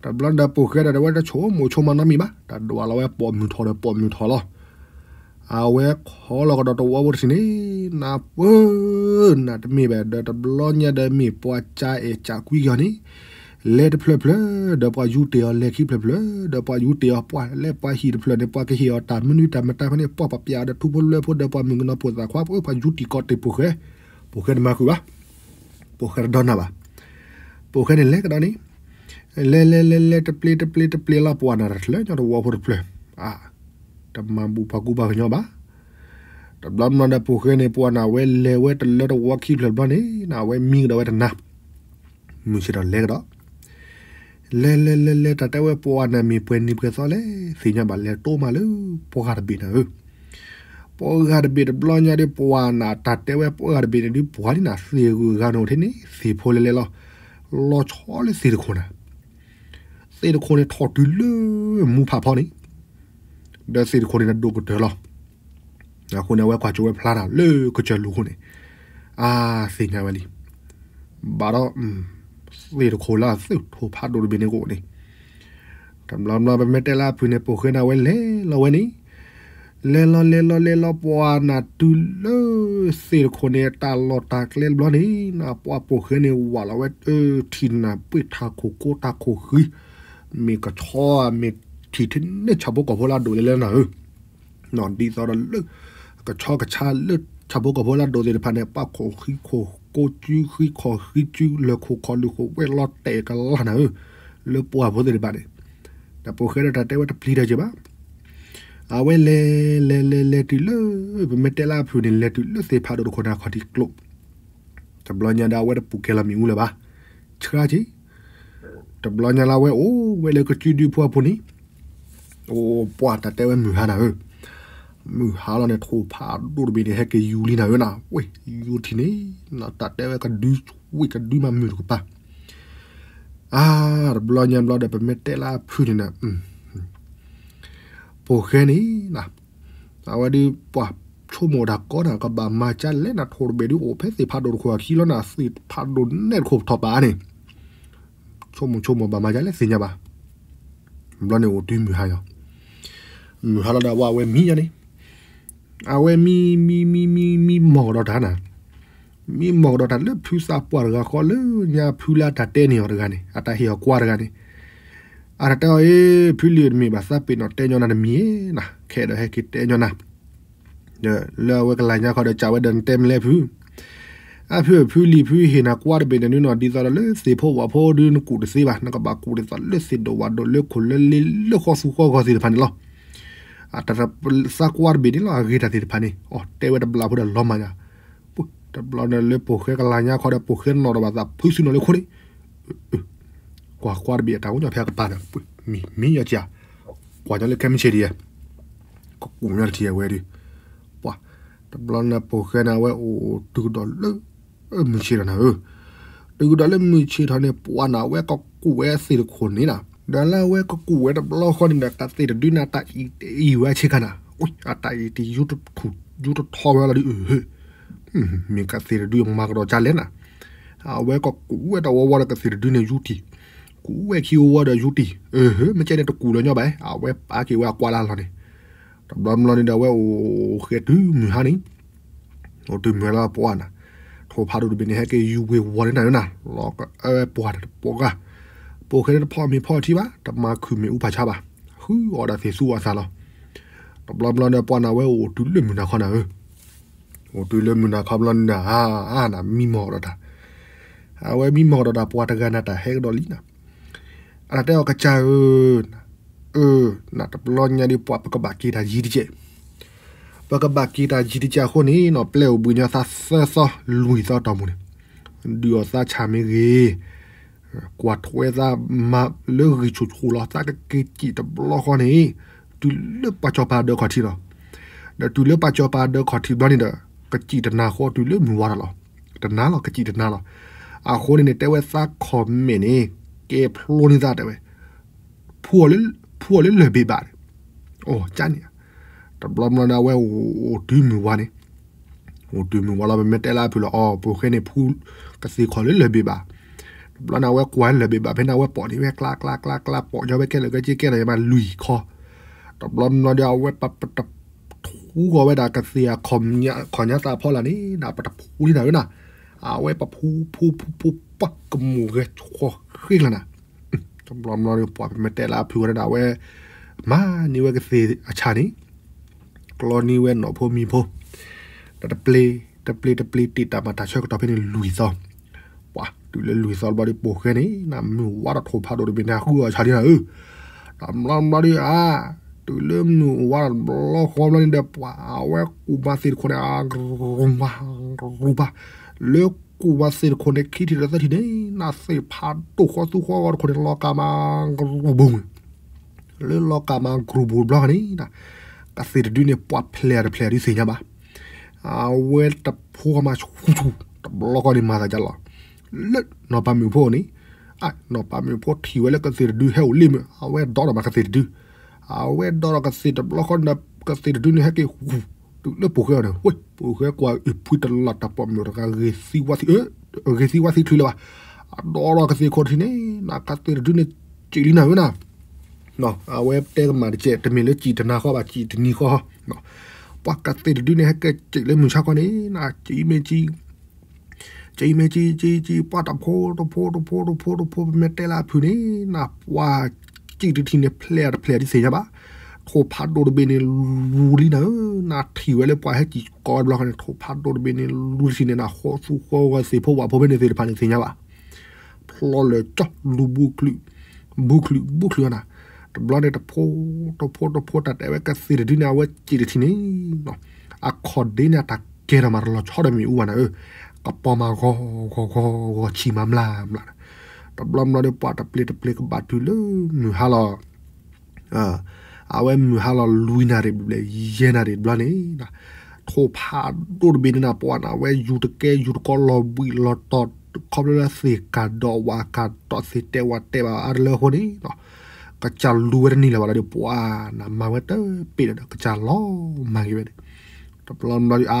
แต่บลอนดาปูเกดแต่ว่าจะโชว์หมูโชว์มันน้ำมีบ้าแต่ดูว่าเราว่าปอมมือทอเลยปอมมือทอแล้ว Awek, holo kodo to wawur sini na pun na demi be da blonya demi puaca e cakwi gani le de ple ple de pa yute le ki ple ple de pa jute pa le pa hi de ple de pa ke hi ta menu ta meta ne pa pa pia de tu bol le po de pa mingu na po za kwa pa juti ko te puke puke de ma ku ba puke do na ba puke ne le ka ni le le le le te ple te ple te ple la po na le nyo wawur ple ah တမန်ဘူဖကူပါညောပါတဘလမန္ဒပုခဲနေပွားနာဝဲလေဝဲတလက်ဝခိဖလဘနေနာဝဲမင်းတော့ဝဲတနာမြူရှိတော့လဲတော့လဲလဲလဲလဲတတဝဲပွားနာမီပွင့်နေပြစောလဲစီညာပါလဲတိုးမလူပွားရပြီနော်ပွားရပြီဘလောညာဒီပွားနာတတဝဲပွားရပြီဒီပွားနာစီကူကနော်ထင်းနေစီဖိုးလဲလဲလောလောချောလဲစီတခုနာစီတခုနဲ့ထော်တူးလဲမူဖာဖော်နေเดี๋ยวสิคนนี้นดูกันเถือดหรอแล้วคุณเอาไว้กว่าจะไว้พลาดเลยก็จะรู้คนนี้อ่าสิ่งไงวะลีบาร์ดอืมสิ่งที่คนละสิ่งที่พลาดดูดีในกูนี่ทำลำลำเป็นเมเตอร์ลาพื้นในปูเขึ้นเอาไว้เล่เราไว้นี่เล่เราเล่เราเล่เราปวานาดูเลยสิ่งคนนี้ตาหลอดตาเล่นบ้อนนี่นะปวาปูเขึ้นในวัวเราไว้เออทินนะปิดทาโคโก้ตาโคคือมีกระชอมีทีทินเนี่ยชาวบกพลาดูเลยแล้วนะนอนดีตอนเลิกกระชอกระชาเลิกชาวบกพลาดูเลยพันเนี่ยป้าโคขี้โคโกจื้อขี้คอขี้จื้อเลิกโคคอลูกเวลอดเตะกันละนะเลิกปัวพอดีบ้านเนี่ยแต่พอเคยได้แต่ว่าจะพลีได้ใช่ปะအဝဲလေလေလေလေတူလေမတလာဖြူနေလေတူလေစေဖာတို့ခနာခတိကလုတ်တဘလညာဒါဝဲပူကလာမြူလေပါချရာကြီးတဘလညာလာဝဲအိုးဝဲလေကချူဒီဖွာဖူနီโอ้ปวดแต่ว่ามือหานะเออมือหาแล้วเนี่ยโทรพาดูดบีเนี่ยให้แกยูลีนะเว้ยนะเว้ยยูทีนี้นะตัดแต่ว่าก็ดูวิก็ดูมามือกูปะอ่าบลอนยันบลอนเดเป็นเมตเตล่าพื้นนะอืมโปแค่นี้นะเอาไว้ดีปวดชั่วโมงดักก็นะก็บามาจันเล่นนะโทรเบดิโอเพสิพาโดนขวาขี้แล้วนะสิพาโดนเน็ตขบทอบ้านี่ชั่วโมงชั่วโมงบามาจันเล่นสิญญาบ้าบลอนเนี่ยโอ้ดีมือหายอ่ะีฮัลโหลว่าเวมีอะไรเอาเวมีมีมีมีมีหมอกดอกทานะมีหมอกดอกทานเลยผิวสาปวารกคอเลยเนี่ยผิวละตัดเตนี่อะไรกันนี่อาตาเหี่ยวกว่าอะไรกันนี่ยอาตาเอ้ผิวเลือมีภาษาเป็นอตเตนยอนันมีนะแค่เดาให้คิดเตนยอนะเดี๋ยวเล่าเวกันไรเนี่ยเขาเดี๋ยวจเวเดินเต็มเลยพิวอ่ะพิวพิวรีพิวเห็นอะกวาดเป็นอันนี้หนอดีใจเลยสีพ่อว่าพ่อดูนกูดีสีบ้างนักบากูดสระเลยสีดวัดดูเลือกคนเลือกเลือกข้อสุขข้อสีพันธุ์หรออาตระสักวารบินี่ล่ะกีดาติดพันนี่อ๋อเทวดาบลาพูดาลอมันยาปุ๊ดาบลาเนี่ยเลปุ๊กเขฮกลายยาเขาไดปุ๊กเขียนนอร์บาตาพุชินอร์เลคนี่กว่าควารบีตาเุณจะพยากรณ์ปุ๊ดมีมีอย่างเชียกว่าจะเลแค่มีเชียร์ดีก็กลุมยาเชียร์เวรีปะดาบลาเนี่ยปุ๊กเยนเอาไว้โอ้ดูดอลล์เออไม่เชียร์นะเออดูดอลเลยไม่เชียร์ท่านเนี่ยปัวนเอาไว้ก็กูเวสิลคนนี่นะดาลาเวก็กูเวดับล้อคนนี้แบบตัดติดดูนาตาอีอีเวชิกันนะอุ้ยอาตาอีที่ยุทธถูยุทธทอเวลาดิเออมีกาสิรดูยังมากรอจาเล่นนะเอาเวก็กูเว็ดเอาวารกสิรดูเนี่ยยุทีกูเวคิววาดยุทีเออไม่ใช่ในตะกูเลยเนาะไปเอาเวปาเกี่วกวาลาลอนี่ตับดำลอนี่เดาเวโอเคดื้อมือฮันนี่โอ้ดื้อมือลาปวานะโทรพาดูดูเป็นยังไงแคยูเววอลนี่ไหนนะลอกเออปวดปวกอ่ะပိုခဲတဲ့ဖော်မီဖော်တီပါတမခုမီဥပါချပါဟူအော်ဒါဖေဆူဝါဆာလောဘလဘလနဲ့ပွာနာဝဲဟိုတူလွမြနာခနာဟိုတူလွမြနာခဘလနာဟာအာနာမီမော်ရတာအဝဲမီမော်ရတာပွာတကနာတာဟဲဒေါ်လီနာအဲ့တဲ့ကချာเออนาตบลอนยาดิปวปกบากีตาจีดิเจปกบากีตาจีดิเจคนนี้เนาะเปลวบุญญาซาซซลุยซอตอมุนดิอซาชาเมเกကွာထွေသာမလေရီချူချူလာတာကေတီတဘလောကနေတူလပချပါဒခတိလားဒါတူလပချပါဒခတိဘာနိဒကကြည်တနာခေါ်တူလမြွားလားတနာလားကကြည်တနာလားအခိုးနေတဲဝဲသာခေါ်မင်းနေကေဖလိုနေသားတယ်ပဲဖူလဖူလလေဘေးပါအိုးချန်နီတဘလမနာဝဲဟိုဒီမြွားနေဟိုဒီမြွားလာပဲမတဲလာဖူလားအော်ပိုခဲနေဖူကစီခေါ်လေလေဘေးပါเราหน้าว้กวนเลยแบบเพื่อนเอาไว้ปอดที่แวกลากลากลากลาปอดเาไปแก่เลยก็จะแก่เลยมาลุยคอ ตบลมเราเดาไวเว็ปับปับทู่ก็เวดากระเซียคอมเนี่ยคอนยาตาพ่อละนนี่ดาปับพูที่ไหนวะน่ะเอาไว้ปับพูพูพูพูปักกมูเลยชคอขึ้นแล้วนะตบลมเราเดาปอดเป็นเมต่ละผิวระดาไว้มานี่ไว้กระเสียอาชานี้กลอนี่ไว้หนอพมีพ่อแต่เปลีแตะเปลีแต่เปลีติดตามมาตาช่วยก็ต่อไปในลุยซ้อดูเลยลุยซอลบาริโปแค่นี้นำหนูวัดโทพาโดรเป็นนาคือชาดีนะเออดำลำบารีอ่ะดูเริ่มหนูวัดล็อกความรันเด็บว่าเอาวกูมาสิคนอากรุบงรูบะเลือกกูวาสิคนเดคิดที่รัสทีนี้น่าเสียพาตุขอสู้ขอคนเดรอกามังรบุงเลื่องลอกามังกรูบุงบล็อกนี้นะกระสีดูเนี่ยปวดเพลียเพลียที่สิญญาบะเอาเวตทพวกมาชูชูตบล็อกนี้มาแต่จัลล์ล็นอปามิวพนี่อะนอปามิวพทีไว้แล้วกสิดูเฮาลิมเอาไวดอรมากสิดูเอาไวดอรกสิดแล้วคนับกสิดูนี่ฮะกี่ดูเลือปูเขาเนี่ยเฮ้ยปูเขากว่าอีพุยตลอดตะปอมอยู่ระกาเรซิวาสิเออเรซิวาสิทุเลยวะดอรกสิคนที่นี่นักสิดูนี่จีลินาเวนะเนาะเอาไว้เตะมาเจตมีเลือจีตนาข้อบาจีตนีข้อเนาะปกติดูนี่ฮะเกิจเลยมือชาคนนี้นะจีเมจีကြိမ်မကြီးကြီးကြီးပတ်တဖို့တဖို့တဖို့တဖို့တဖို့မတဲလာဖြူနေနာပွားကြည့်တီနေဖလဲဖလဲဒီစေရပါထိုဖတ်ဒိုဘင်းလူရီနာနာထီဝဲလေပွားဟကြီးကောဘလောင်းထိုဖတ်ဒိုဘင်းလူရီနေနာခေါ်စုခေါ်ဝစေဖို့ပါဖို့ဘင်းနေစေဖန်နေစေရပါဖလောလေချလူဘူကလူဘူကလူဘူကလူနာတဘလနဲ့တဖို့တဖို့တဖို့တတဲ့ဝဲကစီရဒီနာဝဲကြည့်တီနေနော်အခေါ်ဒိနာတကဲရမာလောချော်မီဦးဝနာအေကပမာခေါခေါခေါခေါချီမမလာမလာတပလမလာပတပလတပလကဘတ်တူလနူဟာလာအာအဝဲမူဟာလာလူနာရီဘလေယေနာရီဘလနေနာထိုဖာဒိုဘီနာပွာနာဝဲယူတကဲယူကောလောဘီလော်တော့ခေါပလာစီကာဒိုဝါကာတော့စီတဲဝတဲဘာအရလဟိုနီနော်ကချာလူရနီလာလာဒီပွာနာမဝဲတပိဒကချာလောမာကြီးဝဲတပလမလာဒီအာ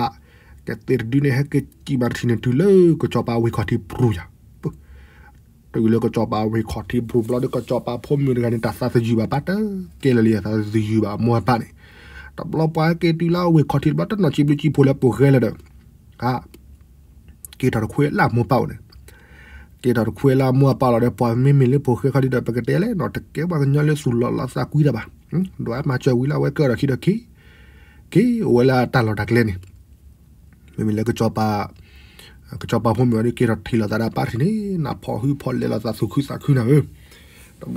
ကတေဒီနေဟကကီဘာတီနေတူလေကချပါဝေခတိပရူယာတူလေကချပါဝေခတိပရူဘလဒကချပါဖုံမြူရကနေတဆာစဂျူဘာပတ်ကဲလလီယာသာစဂျူဘာမောပါနေတဘလပါကေတူလာဝေခတိဘတ်တနချိပလချိပိုလာပိုခဲလာတဲ့ဟာကေတာခွေလာမောပေါ့နေကေတာခွေလာမောပါလာတဲ့ပွားမင်းမင်းလေးပိုခဲခတိတပကတဲလေနော်တကဲဘာညလေဆူလာလာစာကွီရပါဟင်ဒွါမချဝီလာဝဲကရခိဒခိကေဝလာတာလော်တက်လေနေไม่มีเลยก็จอบปาก็จอบปาพ่อมีวันนี้กิดัตทีละตาดาปาทีนี้นับพอฮือพอเลยเราตาสุขุสักขึ้นนะเออ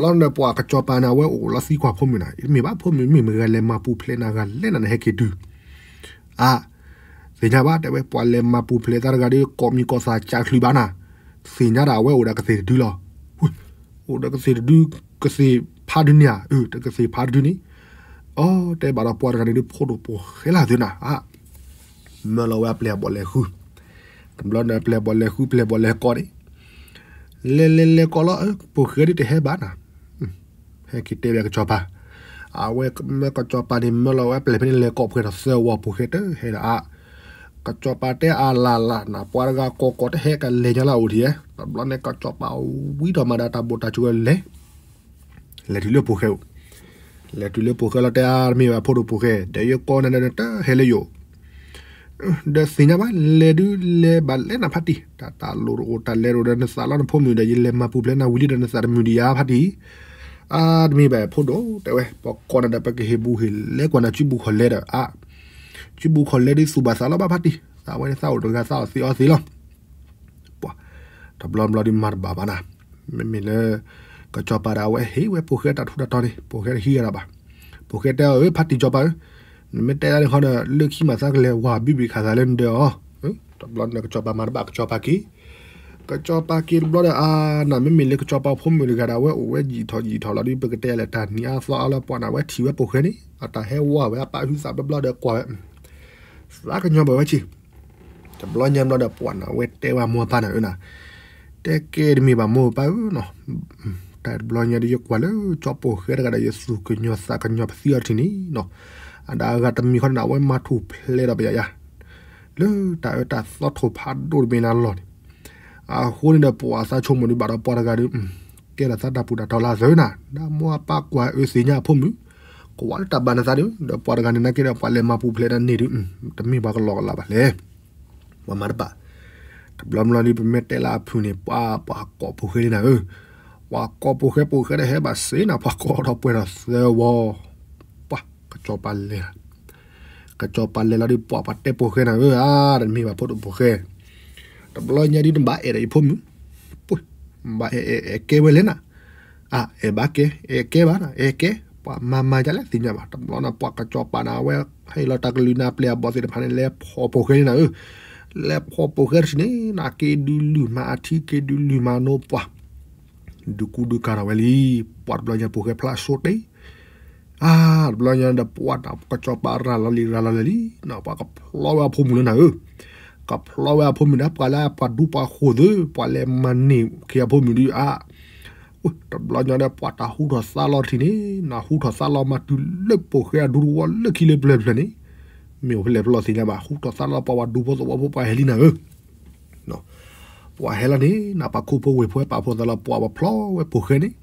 เราเนี่ยปวกระจอปานาเว้โอ้ละสีกว่าพ่อมีนไม่บ้าพ่อมีม่เหมื่นเลยมาปูเพลนากันเล่นอะไรให้เกิดดู อ่ะสิ่งนี้ว่าแต่เว้ปวเลยมาปูเพลตาระกันดีก็มีก็สาจากลีบานะสิ่ญาดาเว้โอ้ดัก็เสียดูลรอ โอ้ดัก็เสียดูก็เสียพาดุนี่ยเออดัก็เสียพาดุนี้อ๋อแต่บาราปวกันดีโพดโพเฮล่าดูนะอ่ะမလောဝပလေဘောလေခုဘလောနာပလေဘောလေခုပလေဘောလေကောရီလေလေလေကောလာပိုခရီတဟဲဘာနာဟဲကိတေဘကချောပါအဝဲမကချောပါဒီမလောဝပလေပလေကောဖရဆဲဝပိုခေတဟဲလာကချောပါတဲ့အာလာလာနာပွာရကကိုကိုတဲ့ဟဲကလေကြလာဦးဒီရဲ့ဘလောနဲ့ကချောပါဝီတော်မဒတာဘိုတာချွဲလေလေဒီလိုပိုခဲလေဒီလိုပိုခဲလာတဲ့အာမီဝဖို့ပိုခဲတဲ့ယောကောနနတာဟဲလေယောဒါစင်ကပါလေဒူလေဘလဲနာဖတ်တီတာတာလိုရိုတာလေရိုဒန်ဆာလာနဖို့မြူဒါလေမပူပလဲနာဝီလီဒန်ဆာမြူဒီယာဖတ်တီအာဒမီပဲဖို့တော့တဲဝဲပေါ်ကောနာဒပကဟေဘူးဟေလေကောနာချီဘူးခလဲတာအာချီဘူးခလဲဒီစူဘာဆာလာဘဖတ်တီသာဝဲသာတော့ကသာစီအောစီလောပွာတဘလမ်လာဒီမာဘာဘာနာမမီလေကချောပါရာဝဲဟေဝဲပိုခဲတာထူတာတော်နေပိုခဲဟီရပါပိုခဲတဲ့ဝဲဖတ်တီချောပါရမတဲရခေါ်တဲ့လူခိမစားကလေးဝါဘီဘီခါစားလဲနေတော့တော့ဘလော့နဲ့ကချောပါမာဘကချောပါကီကချောပါကီဘလော့အာနာမမီလေကချောပါဖုံမီလေကရာဝဲဝဲဂျီထော်ဂျီထော်လာဒီပကတဲလက်တာနီအာဖလာလာပနာဝဲတီဝဲပိုခဲနီအတာဟဲဝါဝဲပါဟုစားဘလော့တဲ့ကွာစားကညောဘဝချီဘလော့ညံဘလော့တဲ့ပနာဝဲတဲဝါမောပါနာဦးနာတဲကဲမီဘာမောပါဦးနော်တာဘလော့ညံဒီကွာလေချောပိုခဲရကရာယေဆူကညောစားကညောပစီအတီနီနော်อันดากาตมีคนดาวไว้มาถูเพลดไปยะลือตาเอตาสอดถูพัดดูเมนานหลอดอาคนเดปัวซาชมมันบาดปอดกาดิเกลาซาดาปูดาทอลาเซนะดามัวปากว่าเอสีญาพมุกวาตาบานาซาดิเดปอดกาเนนาเกลาปาเลมาปูเพลดานนี่ดิตมีบากลอกลาบะเลมามาปะตบลอมลอนี่เป็นเมตลาพูนี่ปาปากอปูเคลนะเออปากอปูเคปูเคได้เฮบาเซนะปากอดอปูนะเซวอ kecopale kecopale lari di po patte pohe na we a ah, dan mi ba po pohe. Ta blo di mba e eh, dai pum. Pu mba e eh, e eh, ke wele na. A ah, e ba ke e ke ba na e ke pa mama jale ti nya ba ta na po kecopa na we hai lo tak lu na ple a bo de pan le po pohe na u. Le po pohe sini na ke dulu ma ati ke dulu ma no pa. Duku du karaweli, puat belanja pohe plasot อาบลอยยานเดปวดก็จอบาราลีราลีน่าปะกับพลอยพุ่มเลยนะเออกับพลอยพมุนนะปลาปลาดูปาโคดปะเลมันนี่เขียพุ่มอยู่ดีอาอุ้ยตบลอยยานเดปวดหูทศซาลอที่นี่น่าหูทศซาลอมาดูเล็บปกเขียดูวันเล็กเล็บเล็บเลนี่มีอุ้ยเล็บลอสินะบาหูทศซาลอปาวัดูปะตัวปะปะเฮลีนะเออปวเฮลานี่นับปะคูปะเวปะปะพอดละปวปะพลอเวปะเฮนี่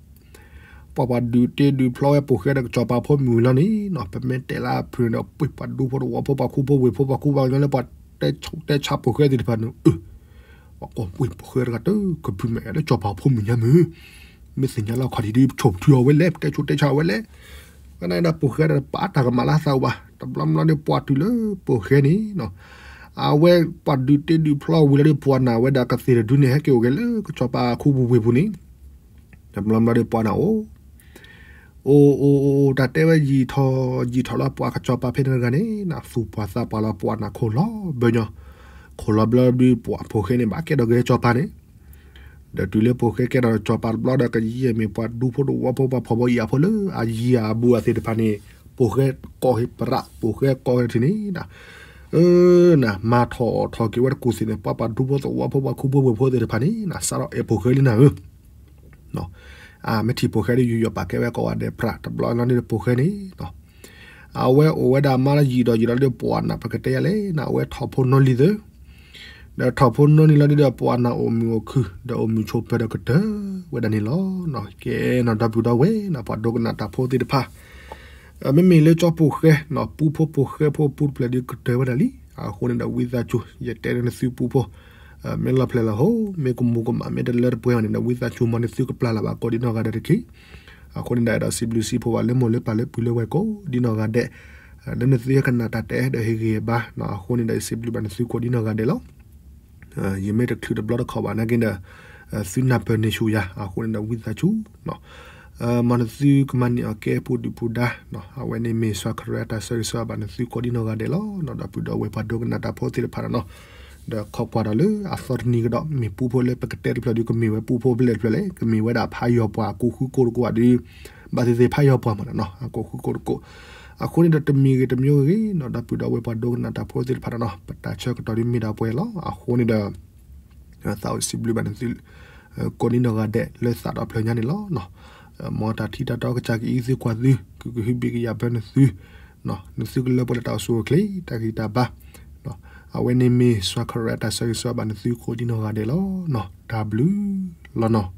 ปปดูเตดูพลอยปุกแค่จอปาพ่อมือแล้วนี่หนอเป็นเมตตลาเพื่อนเอาปุบปัดดูพอว่าพอปาคู่พ่อเวพอปาคู่บางอย่างแล้วปัดได้ชกได้ชับปุกแคดติพันเออว่าก็ปุบปุกแคดกันเออก็พี่แม่ได้จอปาพ่อมือนี่มือม่สิ่งที่เราขอดีดีชมเที่ยวไว้เล็บได้ชุดได้ชาวไว้เล็บก็ในดับปุกแคดัปัดทากมาลาสาบ่ะตำลำเราเนี่ยปวดดูเลยปุกแคนี่เนาะอาเวปัดดูเตดูพลอยเวลาได้ปวดหนาเวดากระสีดูเนี่ยเกี่ยวกันเลยก็จอปาคู่บุบบุ่นี้ตำลำเราได้ปวดหนาโอ้โอโอโอดัดเตวยีทอยีทอละปัวกระจอปาเพนกันเนนะสูปัวซาปาละปัวนะโคลอเบญอโคลอบลอบีปัวโพเคเนบาเกดอกเกจอปาเนดะตุเลโพเคเกดอกจอปาบลอดะกะยีเยเมปัวดูโพดูวะโพปะพอบอยาโพเลอายีอาบัวเซตปาเนโพเคกอฮิประโพเคกอทีนี้นะเออนะมาทอทอเกวัดกูสิเนปะปะดูโพตวะโพปะคูโพโพเตปาเนนะซาระเอโพเคลินะเออเนาะအာမတီပိုခဲရီယူရပါကဲဝဲကောတဲ့ဖရာတဘလောနော်နေပိုခဲနေနော်အဝဲအဝဲဒါမာရီတော်ကြီးတော်လေးပွာနာပကတဲ့လေနာဝဲထော်ဖုန်နော်လီတဲ့ဒါထော်ဖုန်နော်နီလာဒီပွာနာအိုမီကိုခူဒါအိုမီချိုပဒကတဲ့ဝဲဒနီလောနော်ကဲနော်ဒါဘူးတော်ဝဲနာပါဒုကနာတာဖိုတီတဖာအမေမေလေချောပုခဲနော်ပူဖို့ပုခဲဖို့ပူပလဒီကတဲ့ဝဲဒလီအခုနေဒါဝီဇာချူရတဲ့နေစီပူဖို့မင်းလာဖလဲလာဟိုမေကမူကမမေတလက်ပွဲအနေနဲ့ဝိသချူမနီစုကပလာလာပါကိုဒီနောကတဲ့တိအခုနေတဲ့အစီဘလူးစီပေါ်ပါလေမိုလေပါလေပူလေဝဲကိုဒီနောကတဲ့လနစီကနာတတဲ့ဒဟေဂေဘာနော်အခုနေတဲ့အစီဘလူးပါနစုကိုဒီနောကတဲ့လောယေမေတခုတဘလတ်ခေါ်ပါနကင်းတဲ့စုနာပနေရှူယာအခုနေတဲ့ဝိသချူနော်မနစီကမနီအကေပူဒီပူဒါနော်အဝနေမေဆွာခရတာဆရိဆွာဘာနစီကိုဒီနောကတဲ့လောနော်ဒါပူဒဝေပါဒုကနာတာဖိုတိဖာနော်ดขอบปวดเลยอัศรนีก็ดอกมีผู้พลเลยปกติริพลดีก็มีไว้ผู้พลเลยเลยก็มีไว้ดาพายอปวากูคือโกรกว่าดีบาสิเซพายอปวามันเนาะกูคือโกรกအခုနေတော့တမီကတမျိုးကြီးတော့တပူတော့ဝေပါဒုံနာတာပရိုဇစ်ဖာနော်ပတာချက်တော်ဒီမီတာပွဲလောအခုနေတော့သောက်စီဘလူးဘန်စီကိုနီနောကတဲ့လက်စားတော့ဖလောညာနေလောနော်မော်တာထီတာတော့ကြာကီစီကွာစီကူဟီဘီကရဘန်စီနော်နစီကလပလတာဆူကလေတာဂီတာဘာအဝနေမီဆွာခရတာဆွေဆွာဘန်သူကိုဒီနောဂါဒေလောနော် W လောနော်